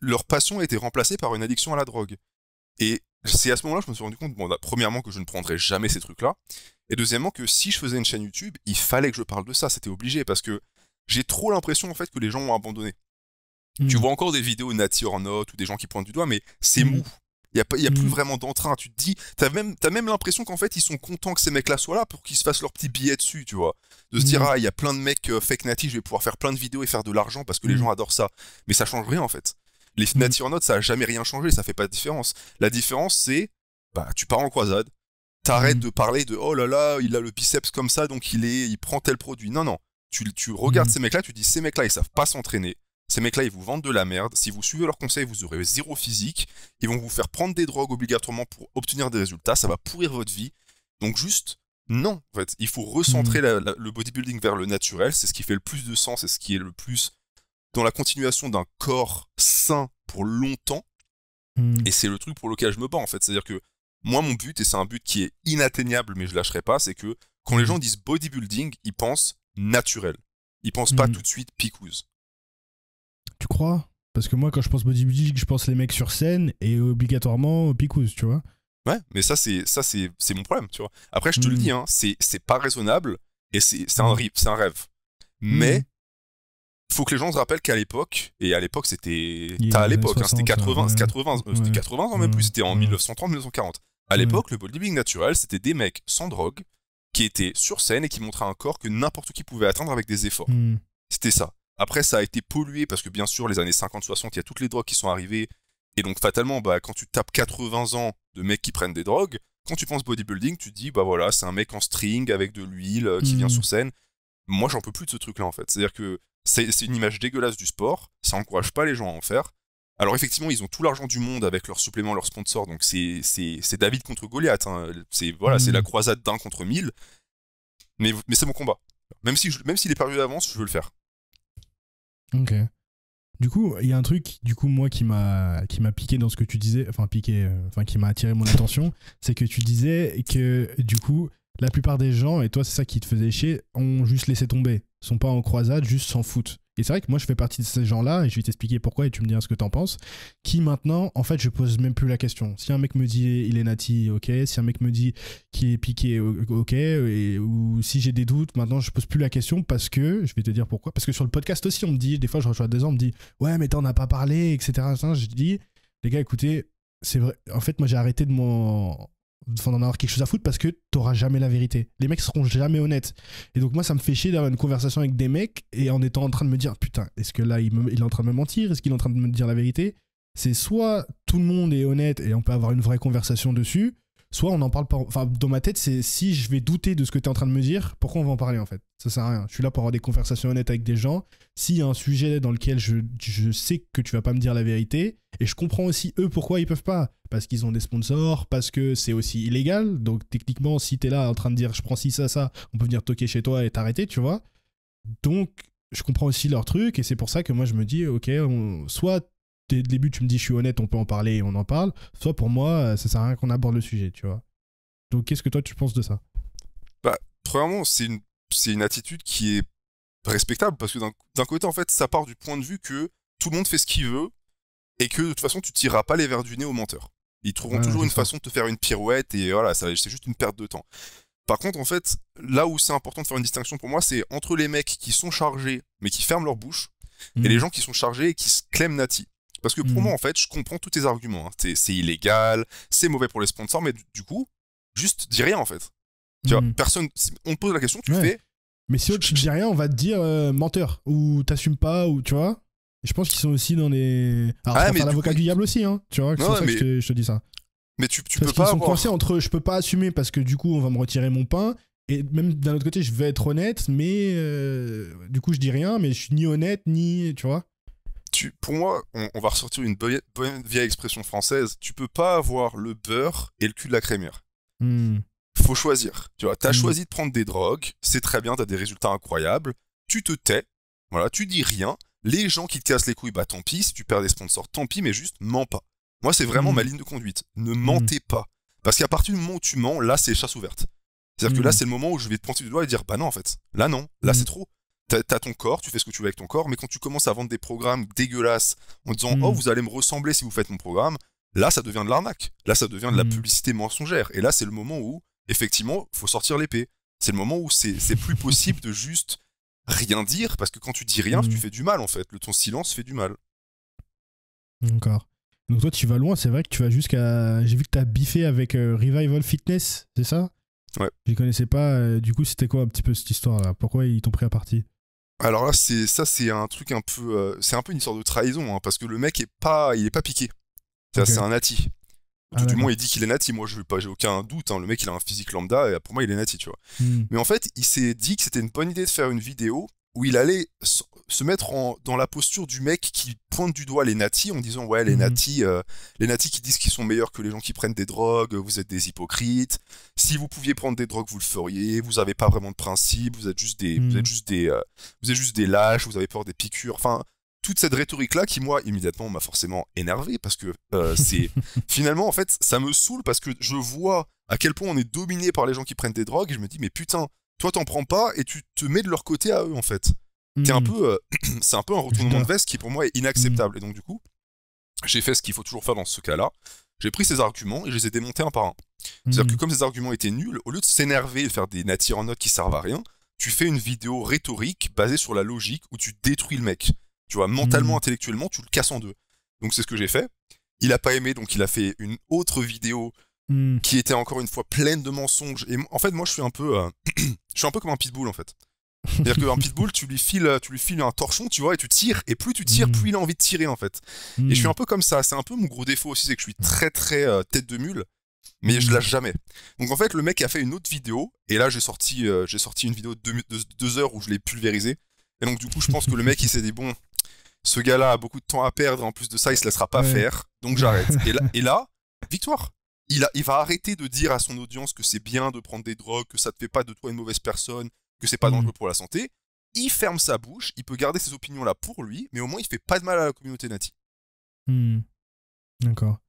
S2: Leur passion a été remplacée par une addiction à la drogue. Et c'est à ce moment-là que je me suis rendu compte, bon, bah, premièrement, que je ne prendrais jamais ces trucs-là. Et deuxièmement, que si je faisais une chaîne YouTube, il fallait que je parle de ça. C'était obligé parce que j'ai trop l'impression en fait que les gens ont abandonné. Hmm. Tu vois encore des vidéos Nati or note ou des gens qui pointent du doigt, mais c'est hmm. mou. Il n'y a, y a plus hmm. vraiment d'entrain. Tu te dis, t'as même, as même l'impression qu'en fait, ils sont contents que ces mecs-là soient là pour qu'ils se fassent leur petit billet dessus, tu vois. De se dire, ah, il y a plein de mecs euh, fake Nati, je vais pouvoir faire plein de vidéos et faire de l'argent parce que les gens adorent ça. Mais ça change rien, en fait. Les Nati or note, ça a jamais rien changé, ça fait pas de différence. La différence, c'est, bah, tu pars en croisade, t'arrêtes de parler de, oh là là, il a le biceps comme ça, donc il est, il prend tel produit. Non, non tu, regardes mm. ces mecs-là, tu dis ces mecs-là, ils savent pas s'entraîner. Ces mecs-là, ils vous vendent de la merde. Si vous suivez leurs conseils, vous aurez zéro physique. Ils vont vous faire prendre des drogues obligatoirement pour obtenir des résultats. Ça va pourrir votre vie. Donc juste, non. En fait, il faut recentrer mm. le bodybuilding vers le naturel. C'est ce qui fait le plus de sens. C'est ce qui est le plus dans la continuation d'un corps sain pour longtemps. Mm. Et c'est le truc pour lequel je me bats en fait. C'est-à-dire que moi, mon but, et c'est un but qui est inatteignable, mais je lâcherai pas, c'est que quand les gens disent bodybuilding, ils pensent naturel. Ils pensent pas hmm. tout de suite picouse.
S1: Tu crois Parce que moi, quand je pense bodybuilding, je pense les mecs sur scène et obligatoirement picouse, tu vois.
S2: Ouais, mais ça, c'est ça c'est mon problème, tu vois. Après, je te le hmm. dis, hein, c'est pas raisonnable et c'est un, hmm. un rêve. Mais faut que les gens se rappellent qu'à l'époque, et à l'époque c'était. à l'époque, hein, c'était 80, 80, 80 ans même plus, c'était en 1930-1940. À l'époque, le bodybuilding naturel, c'était des mecs sans drogue, qui était sur scène et qui montrait un corps que n'importe qui pouvait atteindre avec des efforts. Hmm. C'était ça. Après, ça a été pollué parce que bien sûr, les années 50-60, il y a toutes les drogues qui sont arrivées. Et donc, fatalement, bah, quand tu tapes 80 ans de mecs qui prennent des drogues, quand tu penses bodybuilding, tu te dis, bah voilà, c'est un mec en string avec de l'huile euh, qui vient hmm. sur scène. Moi, j'en peux plus de ce truc-là, en fait. C'est-à-dire que c'est une image dégueulasse du sport, ça n'encourage pas les gens à en faire. Alors effectivement, ils ont tout l'argent du monde avec leurs suppléments, leurs sponsors, donc c'est, David contre Goliath. Hein. C'est voilà, c'est la mm. croisade d'un contre mille. Mais, mais c'est mon combat. Même si même s'il est perdu d'avance, je veux le faire.
S1: Ok. Du coup, il y a un truc, du coup, moi, qui m'a, qui m'a piqué dans ce que tu disais, enfin, piqué, euh, enfin, qui m'a attiré mon attention, c'est que tu disais que, du coup, la plupart des gens, et toi, c'est ça qui te faisait chier, ont juste laissé tomber sont pas en croisade, juste s'en foutent. Et c'est vrai que moi, je fais partie de ces gens-là, et je vais t'expliquer pourquoi, et tu me diras hein, ce que t'en penses, qui maintenant, en fait, je pose même plus la question. Si un mec me dit il est nati, ok. Si un mec me dit qu'il est piqué, ok. ou si j'ai des doutes, maintenant, je pose plus la question parce que, je vais te dire pourquoi. Parce que sur le podcast aussi, on me dit, des fois, je reçois des gens, on me dit, ouais, mais t'en as pas parlé, etc. Je dis, les gars, écoutez, c'est vrai. En fait, moi, j'ai arrêté de m'en en avoir quelque chose à foutre parce que t'auras jamais la vérité. Les mecs seront jamais honnêtes. Et donc moi ça me fait chier d'avoir une conversation avec des mecs et en étant en train de me dire putain est-ce que là il, il, est en train de me mentir Est-ce qu'il est en train de me dire la vérité C'est soit tout le monde est honnête et on peut avoir une vraie conversation dessus, soit on en parle pas. Enfin, dans ma tête, c'est si je vais douter de ce que tu es en train de me dire, pourquoi on va en parler en fait Ça sert à rien. Je suis là pour avoir des conversations honnêtes avec des gens. S'il y a un sujet dans lequel je, sais que tu vas pas me dire la vérité, et je comprends aussi eux pourquoi ils peuvent pas. Parce qu'ils ont des sponsors, parce que c'est aussi illégal. Donc techniquement, si tu es là en train de dire je prends ci, ça, ça, on peut venir toquer chez toi et t'arrêter, tu vois. Donc je comprends aussi leur truc, et c'est pour ça que moi je me dis, ok, soit dès début, tu me dis je suis honnête, on peut en parler et on en parle, soit pour moi, euh, ça sert à rien qu'on aborde le sujet, tu vois. Donc qu'est-ce que toi tu penses de ça
S2: Bah, premièrement, c'est une, c'est une attitude qui est respectable parce que d'un, côté, en fait, ça part du point de vue que tout le monde fait ce qu'il veut et que de toute façon, tu tireras pas les verres du nez aux menteurs. Ils trouveront toujours une façon de te faire une pirouette et voilà, c'est juste une perte de temps. Par contre, en fait, là où c'est important de faire une distinction pour moi, c'est entre les mecs qui sont chargés mais qui ferment leur bouche et les mhm. gens qui sont chargés et qui se clèment nati. Parce que pour mmh. moi, en fait, je comprends tous tes arguments. Hein. c'est illégal, c'est mauvais pour les sponsors, mais du, coup, juste dis rien en fait. Tu vois, mmh. personne. on te pose la question, tu fais.
S1: Mais si tu dis rien, on va te dire euh, menteur ou t'assumes pas ou tu vois. je pense qu'ils sont aussi dans des... Alors, ah, mais l'avocat du diable aussi, hein. Tu vois, c'est ça que je te, dis ça. Mais tu, tu peux pas. Ils qu'ils sont coincés entre je peux pas assumer parce que du coup, on va me retirer mon pain et même d'un autre côté, je vais être honnête, mais euh, du coup, je dis rien, mais je suis ni honnête, ni. Tu vois
S2: pour moi, on, va ressortir une bonne vieille expression française. Tu peux pas avoir le beurre et le cul de la crémière. Il hmm. Faut choisir. Tu vois, t'as hmm. choisi de prendre des drogues. C'est très bien, tu as des résultats incroyables. Tu te tais. Voilà, tu dis rien. Les gens qui te cassent les couilles, bah tant pis. Si tu perds des sponsors, tant pis, mais juste mens pas. Moi, c'est vraiment hmm. ma ligne de conduite. Ne mentez pas. Parce qu'à partir du moment où tu mens, là, c'est chasse ouverte. C'est-à-dire que là, c'est le moment où je vais te pointer du doigt et dire, bah non, en fait. Là, non. Là, c'est trop t'as ton corps, tu fais ce que tu veux avec ton corps, mais quand tu commences à vendre des programmes dégueulasses en disant mm. oh vous allez me ressembler si vous faites mon programme, là ça devient de l'arnaque, là ça devient de la mm. publicité mensongère, et là c'est le moment où effectivement faut sortir l'épée, c'est le moment où c'est plus possible de juste rien dire parce que quand tu dis rien tu mm. fais du mal en fait, le ton silence fait du mal.
S1: D'accord. Donc toi tu vas loin, c'est vrai que tu vas jusqu'à, j'ai vu que t'as biffé avec euh, Revival Fitness, c'est ça Ouais. Je connaissais pas. Euh, du coup, c'était quoi un petit peu cette histoire-là Pourquoi ils t'ont pris à partie
S2: alors là, c'est ça, c'est un truc un peu, euh, c'est un peu une sorte de trahison, hein, parce que le mec est pas, il est pas piqué. C'est un nati. Ah, Tout du, moins, il dit qu'il est nati. Moi, je veux pas, j'ai aucun doute. Hein. Le mec, il a un physique lambda, et pour moi, il est nati, tu vois. Hmm. Mais en fait, il s'est dit que c'était une bonne idée de faire une vidéo où il allait se mettre dans la posture du mec qui pointe du doigt les natis en disant ouais les mhm. natis, euh, les natis qui disent qu'ils sont meilleurs que les gens qui prennent des drogues, vous êtes des hypocrites. Si vous pouviez prendre des drogues, vous le feriez. Vous n'avez pas vraiment de principe. Vous êtes juste des, vous êtes mhm. juste des, euh, vous êtes juste des lâches. Vous avez peur des piqûres. Enfin toute cette rhétorique là qui moi immédiatement m'a forcément énervé parce que euh, c'est finalement en fait ça me saoule parce que je vois à quel point on est dominé par les gens qui prennent des drogues et je me dis mais putain toi t'en prends pas et tu te mets de leur côté à eux en fait Hmm. Euh, c'est un peu, un peu retournement de veste qui pour moi est inacceptable. Hmm. Et donc du coup, j'ai fait ce qu'il faut toujours faire dans ce cas-là. J'ai pris ces arguments et je les ai démontés un par un. C'est-à-dire que hmm. comme ces arguments étaient nuls, au lieu de s'énerver et faire des natires en notes qui servent à rien, tu fais une vidéo rhétorique basée sur la logique où tu détruis le mec. Tu vois, mentalement, intellectuellement, tu le casses en deux. Donc c'est ce que j'ai fait. Il a pas aimé, donc il a fait une autre vidéo qui était encore une fois pleine de mensonges. Et en fait, moi, je suis un peu, euh, je suis un peu comme un pitbull en fait. C'est-à-dire qu'un pitbull, tu lui, files, tu lui files un torchon, tu vois, et tu tires, et plus tu tires, mm. plus il a envie de tirer, en fait. Mm. Et je suis un peu comme ça, c'est un peu mon gros défaut aussi, c'est que je suis très très euh, tête de mule, mais je mm. lâche jamais. Donc en fait, le mec a fait une autre vidéo, et là j'ai sorti, euh, une vidéo de deux, heures où je l'ai pulvérisé. Et donc du coup, je pense que le mec, il s'est dit, bon, ce gars-là a beaucoup de temps à perdre, en plus de ça, il se laissera pas faire, donc j'arrête. et, là, et victoire il, il va arrêter de dire à son audience que c'est bien de prendre des drogues, que ça te fait pas de toi une mauvaise personne, que c'est pas dangereux mm. pour la santé, il ferme sa bouche, il peut garder ses opinions là pour lui, mais au moins il fait pas de mal à la communauté nati.
S1: Hmm. D'accord.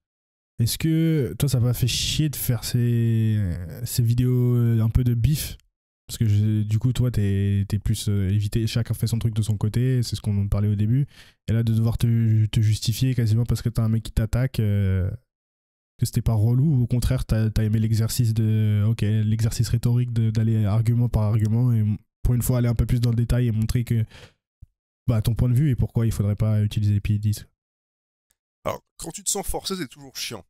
S1: Est-ce que toi ça va' fait chier de faire ces, ces vidéos euh, un peu de bif Parce que du coup toi t'es es plus euh, évité, chacun fait son truc de son côté, c'est ce qu'on parlait au début. Et là de devoir te, justifier quasiment parce que t'as un mec qui t'attaque, euh, que c'était pas relou ou au contraire t'as as aimé l'exercice de ok l'exercice rhétorique d'aller argument par argument et pour une fois aller un peu plus dans le détail et montrer que bah ton point de vue et pourquoi il faudrait pas utiliser les 10 alors
S2: quand tu te sens forcé c'est toujours chiant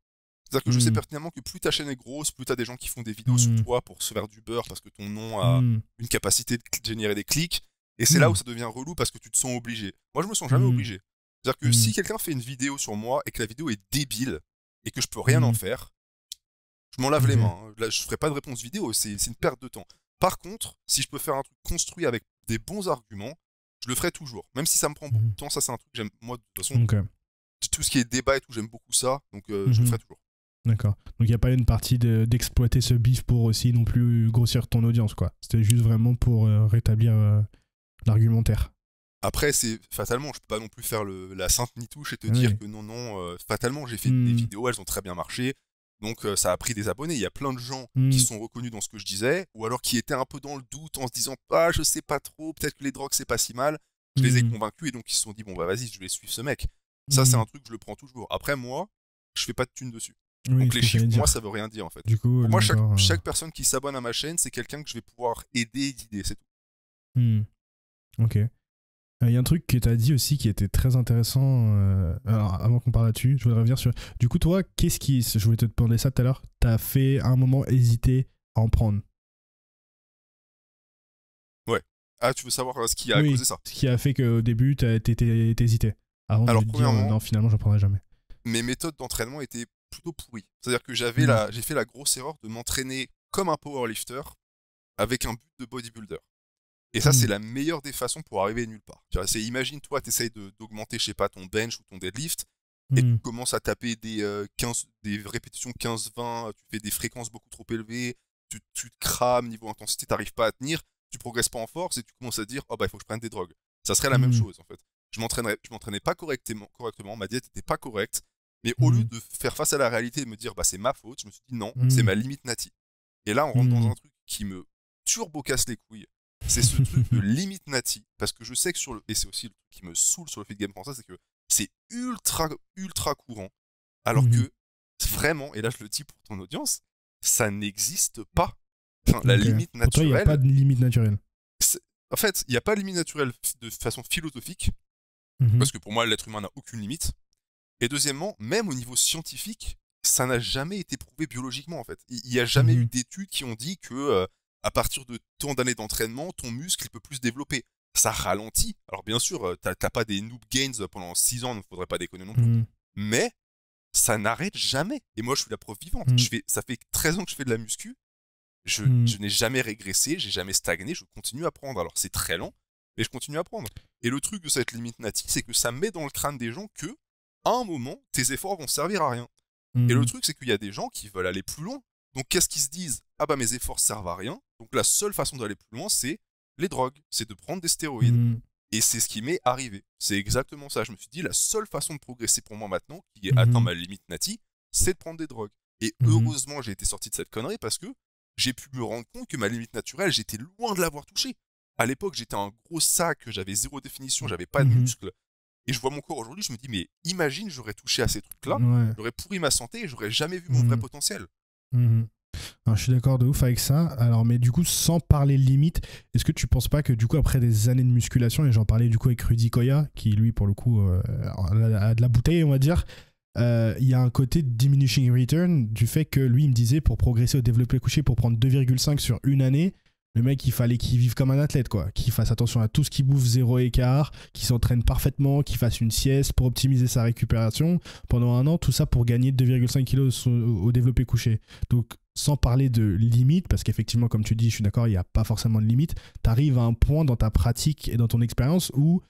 S2: c'est-à-dire que je sais hmm. pertinemment que plus ta chaîne est grosse, plus t'as des gens qui font des vidéos sur hmm. toi pour se faire du beurre parce que ton nom a hmm. une capacité de générer des clics. Et c'est là où ça devient relou parce que tu te sens obligé. Moi, je me sens jamais obligé. C'est-à-dire que si quelqu'un fait une vidéo sur moi et que la vidéo est débile, et que je peux rien en mmh. faire, je m'en lave les mains. Je hein. je ferai pas de réponse vidéo, c'est une perte de temps. Par contre, si je peux faire un truc construit avec des bons arguments, je le ferai toujours. Même si ça me prend beaucoup mmh. de temps, ça c'est un truc que j'aime. Moi, de toute façon, tout ce qui est débat et tout, j'aime beaucoup ça, donc euh, je le mmh ferai
S1: toujours. D'accord. Donc il n'y a pas une partie d'exploiter ce bif pour aussi non plus grossir ton audience, quoi. C'était juste vraiment pour euh, rétablir euh, l'argumentaire.
S2: Après, c'est fatalement, je peux pas non plus faire le, la sainte touche et te dire que non, non, euh, fatalement, j'ai fait des hmm. vidéos, elles ont très bien marché. Donc euh, ça a pris des abonnés. Il y a plein de gens hmm. qui sont reconnus dans ce que je disais, ou alors qui étaient un peu dans le doute en se disant ah, je sais pas trop, peut-être que les drogues c'est pas si mal. Je les ai hmm. convaincus et donc ils se sont dit bon bah vas-y, je vais suivre ce mec. Ça c'est un truc que je le prends toujours. Après moi, je fais pas de thunes dessus. donc les chiffres, pour moi, ça veut rien dire en fait. pour moi, chaque, euh chaque, personne qui s'abonne à ma chaîne, c'est quelqu'un que je vais pouvoir aider guider, c'est
S1: tout. Ok. Il euh, y a un truc que tu as dit aussi qui était très intéressant. Euh, alors, avant qu'on parle là-dessus, je voudrais revenir sur. Du coup, toi, qu'est-ce qui. Je voulais te demander ça tout à l'heure. Tu as fait à un moment hésiter à en prendre.
S2: Ouais. Ah, tu veux savoir euh, ce qui a causé ça Ce qui a fait
S1: qu'au début, tu hésité. Avant alors, de non, finalement, j'en prendrai jamais.
S2: Mes méthodes d'entraînement étaient plutôt pourries. C'est-à-dire que j'avais hmm. la... j'ai fait la grosse erreur de m'entraîner comme un powerlifter avec un but de bodybuilder. Et ça, c'est mm. la meilleure des façons pour arriver nulle part. C'est, imagine, toi, tu essayes d'augmenter, je sais pas, ton bench ou ton deadlift, et mm. tu commences à taper des, euh, des répétitions 15-20, tu fais des fréquences beaucoup trop élevées, tu, te crames niveau intensité, t'arrives pas à tenir, tu progresses pas en force, et tu commences à dire, oh bah, il faut que je prenne des drogues. Ça serait la même mm. chose, en fait. Je ne m'entraînais pas correctement, correctement, ma diète n'était pas correcte, mais au lieu de faire face à la réalité et me dire, bah, c'est ma faute, je me suis dit, non, c'est ma limite native ». Et là, on rentre dans un truc qui me turbo casse les couilles c'est ce truc de limite nati, parce que je sais que sur le, et c'est aussi le qui me saoule sur le feedgame game français, c'est que c'est ultra, ultra courant, alors mhm. que vraiment, et là je le dis pour ton audience, ça n'existe pas. la limite naturelle. il n'y a pas de
S1: limite naturelle.
S2: En fait, il n'y a pas de limite naturelle de façon philosophique, mhm. parce que pour moi, l'être humain n'a aucune limite. Et deuxièmement, même au niveau scientifique, ça n'a jamais été prouvé biologiquement, en fait. Il n'y a jamais eu mhm. d'études qui ont dit que euh, à partir de tant d'années d'entraînement, ton muscle il peut plus se développer. Ça ralentit. Alors bien sûr, euh, t'as pas des noob gains pendant 6 ans, il ne faudrait pas déconner non plus. Hmm. Mais ça n'arrête jamais. Et moi, je suis la preuve vivante. Hmm. ça fait 13 ans que je fais de la muscu. Hmm. Je, n'ai jamais régressé, j'ai jamais stagné, je continue à prendre. Alors c'est très lent, mais je continue à prendre. Et le truc de cette limite native, c'est que ça met dans le crâne des gens que, à un moment, tes efforts vont servir à rien. Et le truc, c'est qu'il y a des gens qui veulent aller plus loin. Donc qu'est-ce qu'ils se disent Ah bah mes efforts servent à rien, donc la seule façon d'aller plus loin, c'est les drogues, c'est de prendre des stéroïdes. Hmm. Et c'est ce qui m'est arrivé. C'est exactement ça. Je me suis dit, la seule façon de progresser pour moi maintenant, qui est atteint hmm. ma limite nati, c'est de prendre des drogues. Et hmm. heureusement, j'ai été sorti de cette connerie parce que j'ai pu me rendre compte que ma limite naturelle, j'étais loin de l'avoir touchée. À l'époque, j'étais un gros sac, j'avais zéro définition, j'avais pas de muscles. Et je vois mon corps aujourd'hui, je me dis, mais imagine, j'aurais touché à ces trucs-là, j'aurais pourri ma santé et j'aurais jamais vu mon vrai potentiel
S1: je suis d'accord de ouf avec ça. Alors, mais du coup, sans parler limite, est-ce que tu penses pas que du coup, après des années de musculation, et j'en parlais du coup avec Rudy Koya, qui lui, pour le coup, euh, a de la bouteille, on va dire, euh, il y a un côté diminishing return du fait que lui, il me disait pour progresser au développé couché, pour prendre 2,5 sur une année, le mec, il fallait qu'il vive comme un athlète, quoi. Qu'il fasse attention à tout ce qu'il bouffe, zéro écart, qu'il s'entraîne parfaitement, qu'il fasse une sieste pour optimiser sa récupération pendant un an, tout ça pour gagner 2,5 kilos au développé couché. Donc, sans parler de limite, parce qu'effectivement, comme tu dis, je suis d'accord, il n'y a pas forcément de limite, tu arrives à un point dans ta pratique et dans ton expérience où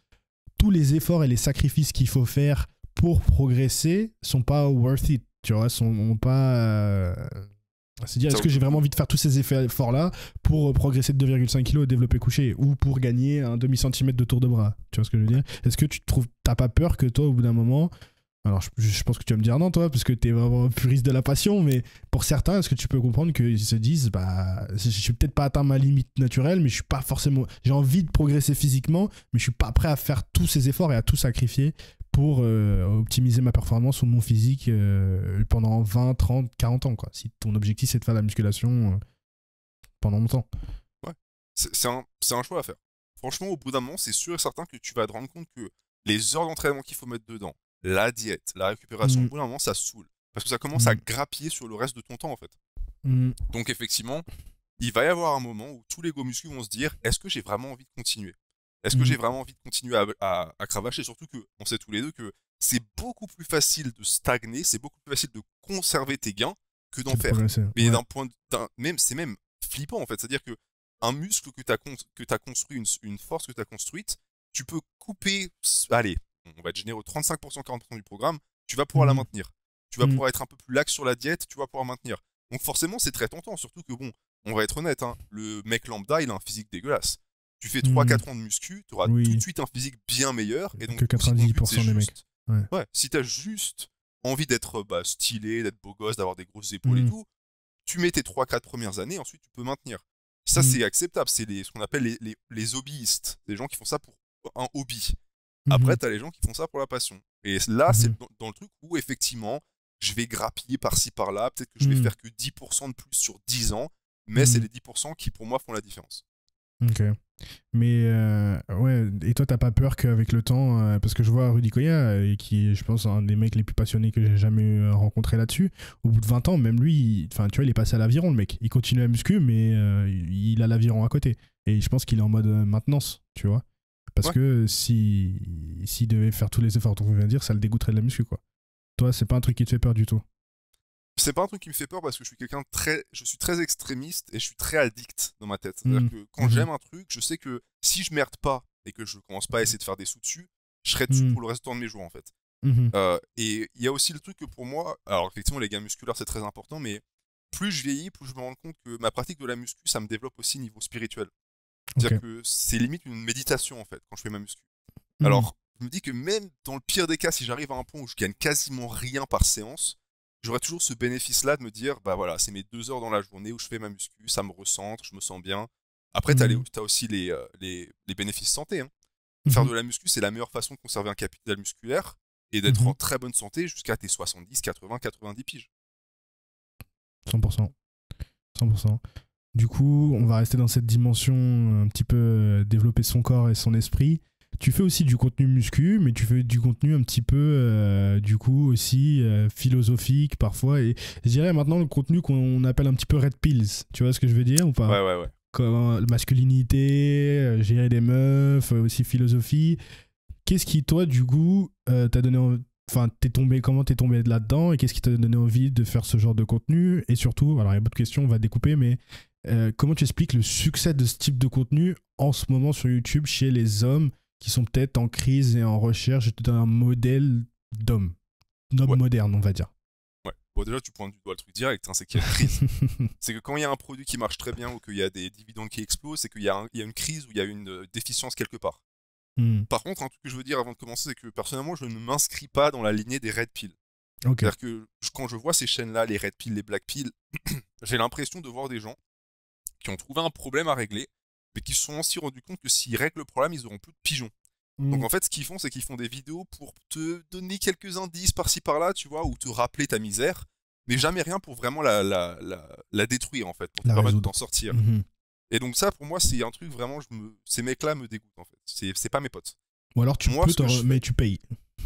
S1: tous les efforts et les sacrifices qu'il faut faire pour progresser sont pas worth it, tu vois, sont pas... Euh, c'est dire, est-ce que j'ai vraiment envie de faire tous ces efforts-là pour euh, progresser de 2,5 kg et développer couché ou pour gagner un demi-centimètre de tour de bras Tu vois ce que je veux dire Est-ce que tu trouves, pas peur que toi, au bout d'un moment, alors, je, pense que tu vas me dire non, toi, parce que tu es vraiment puriste de la passion, mais pour certains, est-ce que tu peux comprendre qu'ils se disent, bah, je suis peut-être pas atteint ma limite naturelle, mais je suis pas forcément. J'ai envie de progresser physiquement, mais je suis pas prêt à faire tous ces efforts et à tout sacrifier pour euh, optimiser ma performance ou mon physique euh, pendant 20, 30, 40 ans, quoi. Si ton objectif, c'est de faire de la musculation euh, pendant longtemps. Ouais.
S2: C'est un, un choix à faire. Franchement, au bout d'un moment, c'est sûr et certain que tu vas te rendre compte que les heures d'entraînement qu'il faut mettre dedans, la diète, la récupération. Mm. Au bout d'un moment, ça saoule. Parce que ça commence à mm. grappiller sur le reste de ton temps, en fait. Mm. Donc, effectivement, il va y avoir un moment où tous les muscles vont se dire est-ce que j'ai vraiment envie de continuer Est-ce que j'ai vraiment envie de continuer à, à, cravacher Surtout que on sait tous les deux que c'est beaucoup plus facile de stagner, c'est beaucoup plus facile de conserver tes gains que d'en faire. Mais d'un point, même, c'est même flippant, en fait. C'est-à-dire que un muscle que tu as, construit, une, une force que tu as construite, tu peux couper, allez, on va être généreux, 35%, 40% du programme, tu vas pouvoir la mmh. maintenir. Tu vas mmh. pouvoir être un peu plus lax sur la diète, tu vas pouvoir maintenir. Donc forcément, c'est très tentant, surtout que bon, on va être honnête, hein, le mec lambda, il a un physique dégueulasse. Tu fais 3-4 mmh. ans de muscu, tu auras tout de suite un physique bien meilleur. Et donc, que 90% des mecs. Ouais. ouais si t'as juste envie d'être euh, bah, stylé, d'être beau gosse, d'avoir des grosses épaules et tout, tu mets tes 3-4 premières années, ensuite tu peux maintenir. Ça, c'est acceptable. C'est ce qu'on appelle les, les hobbyistes, des gens qui font ça pour un hobby. Après, mhm. t'as les gens qui font ça pour la passion. Et là, c'est mhm. dans, le truc où, effectivement, je vais grappiller par-ci, par-là. Peut-être que je vais mhm. faire que 10% de plus sur 10 ans. Mais c'est les 10% qui, pour moi, font la différence.
S1: Ok. Mais euh, ouais, et toi, t'as pas peur qu'avec le temps, euh, parce que je vois Rudy Koya, euh, qui je pense, un des mecs les plus passionnés que j'ai jamais rencontré là-dessus, au bout de 20 ans, même lui, enfin, tu vois, il est passé à l'aviron, le mec. Il continue à muscu, mais il a l'aviron à côté. Et je pense qu'il est en mode maintenance, tu vois. Parce que si s'il devait faire tous les efforts dont on vient de dire, ça le dégoûterait de la muscu, quoi. Toi, c'est pas un truc qui te fait peur du tout.
S2: C'est pas un truc qui me fait peur parce que je suis quelqu'un très, je suis très extrémiste et je suis très addict dans ma tête. C'est-à-dire mmh. que quand mmh j'aime un truc, je sais que si je merde pas et que je commence pas à essayer de faire des sous dessus, je serai dessus mmh. pour le restant de mes jours en fait. Euh, et il y a aussi le truc que pour moi, alors effectivement les gains musculaires c'est très important, mais plus je vieillis, plus je me rends compte que ma pratique de la muscu, ça me développe aussi niveau spirituel cest dire que c'est limite une méditation en fait quand je fais ma muscu. Hmm. Alors, je me dis que même dans le pire des cas, si j'arrive à un point où je gagne quasiment rien par séance, j'aurai toujours ce bénéfice-là de me dire, bah voilà, c'est mes deux heures dans la journée où je fais ma muscu, ça me recentre, je me sens bien. Après, tu as, hmm. aussi les, euh, les, les bénéfices santé. Hein. Faire mmh de la muscu, c'est la meilleure façon de conserver un capital musculaire et d'être mmh en très bonne santé jusqu'à tes 70, 80, 90 piges.
S1: 100%. 100%. Du coup, on va rester dans cette dimension, euh, un petit peu euh, développer son corps et son esprit. Tu fais aussi du contenu muscu, mais tu fais du contenu un petit peu, euh, du coup, aussi philosophique parfois. Et je dirais maintenant le contenu qu'on appelle un petit peu Red Pills. Tu vois ce que je veux dire ou pas Ouais, ouais, ouais. Comme masculinité, gérer des meufs, aussi philosophie. Qu'est-ce qui, toi, du coup, t'as t'a donné envie enfin t'es tombé comment t'es tombé là dedans et qu'est-ce qui t'a donné envie de faire ce genre de contenu et surtout alors il y a beaucoup de questions on va découper mais euh, comment tu expliques le succès de ce type de contenu en ce moment sur YouTube chez les hommes qui sont peut-être en crise et en recherche d'un modèle d'homme, d'homme moderne, on va dire
S2: Ouais. Bon, déjà, tu prends du doigt le truc direct. Hein, c'est qu'il y crise. c'est que quand il y a un produit qui marche très bien ou qu'il y a des dividendes qui explosent, c'est qu'il y, a une crise ou il y a une euh, déficience quelque part. Hmm. Par contre, un truc que je veux dire avant de commencer, c'est que personnellement, je ne m'inscris pas dans la lignée des red pills. C'est-à-dire que quand je vois ces chaînes-là, les red pills, les black pills, j'ai l'impression de voir des gens qui ont trouvé un problème à régler, mais qui se sont aussi rendus compte que s'ils règlent le problème, ils auront plus de pigeons. Mm. Donc en fait, ce qu'ils font, c'est qu'ils font des vidéos pour te donner quelques indices par-ci par-là, tu vois, ou te rappeler ta misère, mais jamais rien pour vraiment la, détruire, en fait, pour te permettre d'en sortir. Mm-hmm. Et donc ça, pour moi, c'est un truc vraiment, je ces mecs-là me dégoûtent, en fait. C'est pas mes potes.
S1: Ou alors tu peux, mais tu payes.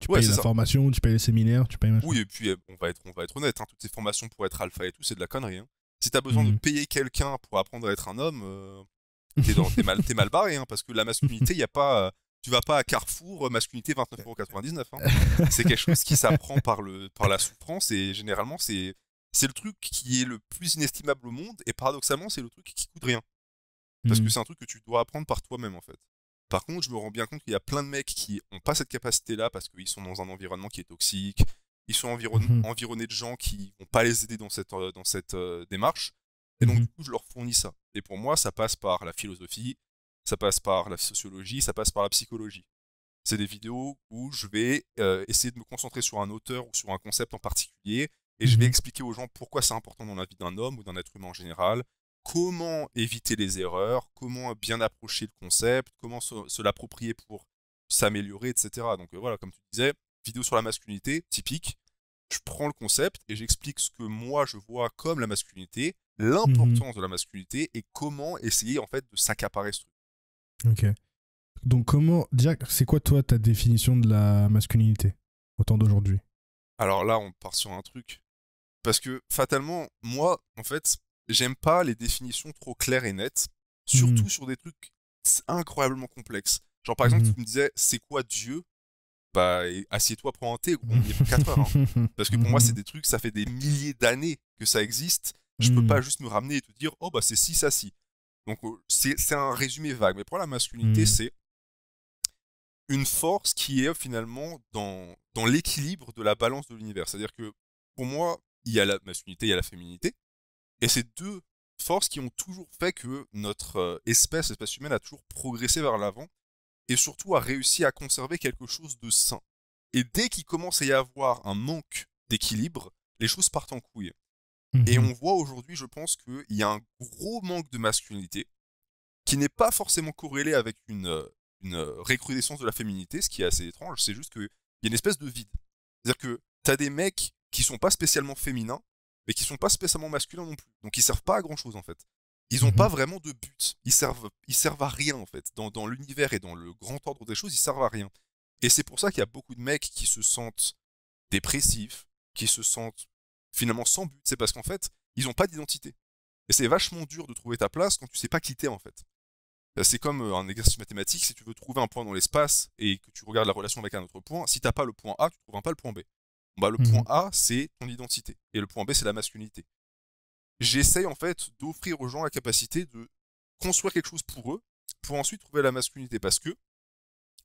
S1: Tu payes la formation, tu payes les séminaires, tu payes. Machin.
S2: Oui, et puis eh, on va être, on va honnête, hein, toutes ces formations pour être alpha et tout, c'est de la connerie. Hein. Si t'as besoin de mm. payer quelqu'un pour apprendre à être un homme, euh, t'es, mal, barré, hein, parce que la masculinité, il y a pas. Euh, tu vas pas à Carrefour, euh, masculinité 29,99€. Hein. c'est quelque chose qui s'apprend par, le, par la souffrance et généralement, c'est, c'est le truc qui est le plus inestimable au monde et paradoxalement, c'est le truc qui coûte rien. Parce que mm. c'est un truc que tu dois apprendre par toi-même en fait. Par contre, je me rends bien compte qu'il y a plein de mecs qui n'ont pas cette capacité-là parce qu'ils sont dans un environnement qui est toxique, ils sont environ mhm. environnés de gens qui vont pas les aider dans cette, euh, dans cette euh, démarche. Et donc, mhm. du coup, je leur fournis ça. Et pour moi, ça passe par la philosophie, ça passe par la sociologie, ça passe par la psychologie. C'est des vidéos où je vais euh, essayer de me concentrer sur un auteur ou sur un concept en particulier, et je vais mhm. expliquer aux gens pourquoi c'est important dans la vie d'un homme ou d'un être humain en général, comment éviter les erreurs, comment bien approcher le concept, comment se, l'approprier pour s'améliorer, etc. Donc voilà, comme tu disais, vidéo sur la masculinité, typique, je prends le concept et j'explique ce que moi je vois comme la masculinité, l'importance mhm. de la masculinité et comment essayer en fait de s'accaparer ce truc.
S1: Ok. Donc comment, déjà, c'est quoi toi ta définition de la masculinité au temps d'aujourd'hui
S2: Alors là, on part sur un truc. Parce que fatalement, moi, en fait, j'aime pas les définitions trop claires et nettes, surtout mhm. sur des trucs incroyablement complexes. Genre par exemple, mhm. tu me disais, c'est quoi Dieu bah assieds-toi, prends un thé, on y est pour 4 heures. Hein. Parce que pour moi, c'est mm. des trucs, ça fait des milliers d'années que ça existe. Je peux pas mm. juste me ramener et te dire, oh bah c'est si ça, si. Donc oh, c'est un résumé vague. Mais pour la masculinité, mm. c'est une force qui est finalement dans, l'équilibre de la balance de l'univers. C'est-à-dire que pour moi, il y a la masculinité, il y a la féminité. Et ces deux forces qui ont toujours fait que notre euh, espèce, l'espèce humaine, a toujours progressé vers l'avant et surtout a réussi à conserver quelque chose de sain. Et dès qu'il commence à y avoir un manque d'équilibre, les choses partent en couille. Et mhm. on voit aujourd'hui, je pense, qu'il y a un gros manque de masculinité qui n'est pas forcément corrélé avec une, euh, une, euh, recrudescence de la féminité, ce qui est assez étrange. C'est juste qu'il y a une espèce de vide. C'est-à-dire que tu as des mecs qui sont pas spécialement féminins, mais qui sont pas spécialement masculins non plus. Donc ils servent pas à grand-chose en fait. Ils n'ont mmh pas vraiment de but. Ils servent, ils servent à rien en fait. Dans, l'univers et dans le grand ordre des choses, ils servent à rien. Et c'est pour ça qu'il y a beaucoup de mecs qui se sentent dépressifs, qui se sentent finalement sans but. C'est parce qu'en fait, ils n'ont pas d'identité. Et c'est vachement dur de trouver ta place quand tu sais pas qui t'es en fait. Bah, c'est comme euh, un exercice mathématique, si tu veux trouver un point dans l'espace et que tu regardes la relation avec un autre point, si t'as pas le point A, tu trouveras pas le point B. Bah, le mmh point A, c'est ton identité, et le point B, c'est la masculinité j'essaye en fait d'offrir aux gens la capacité de construire quelque chose pour eux, pour ensuite trouver la masculinité. Parce que,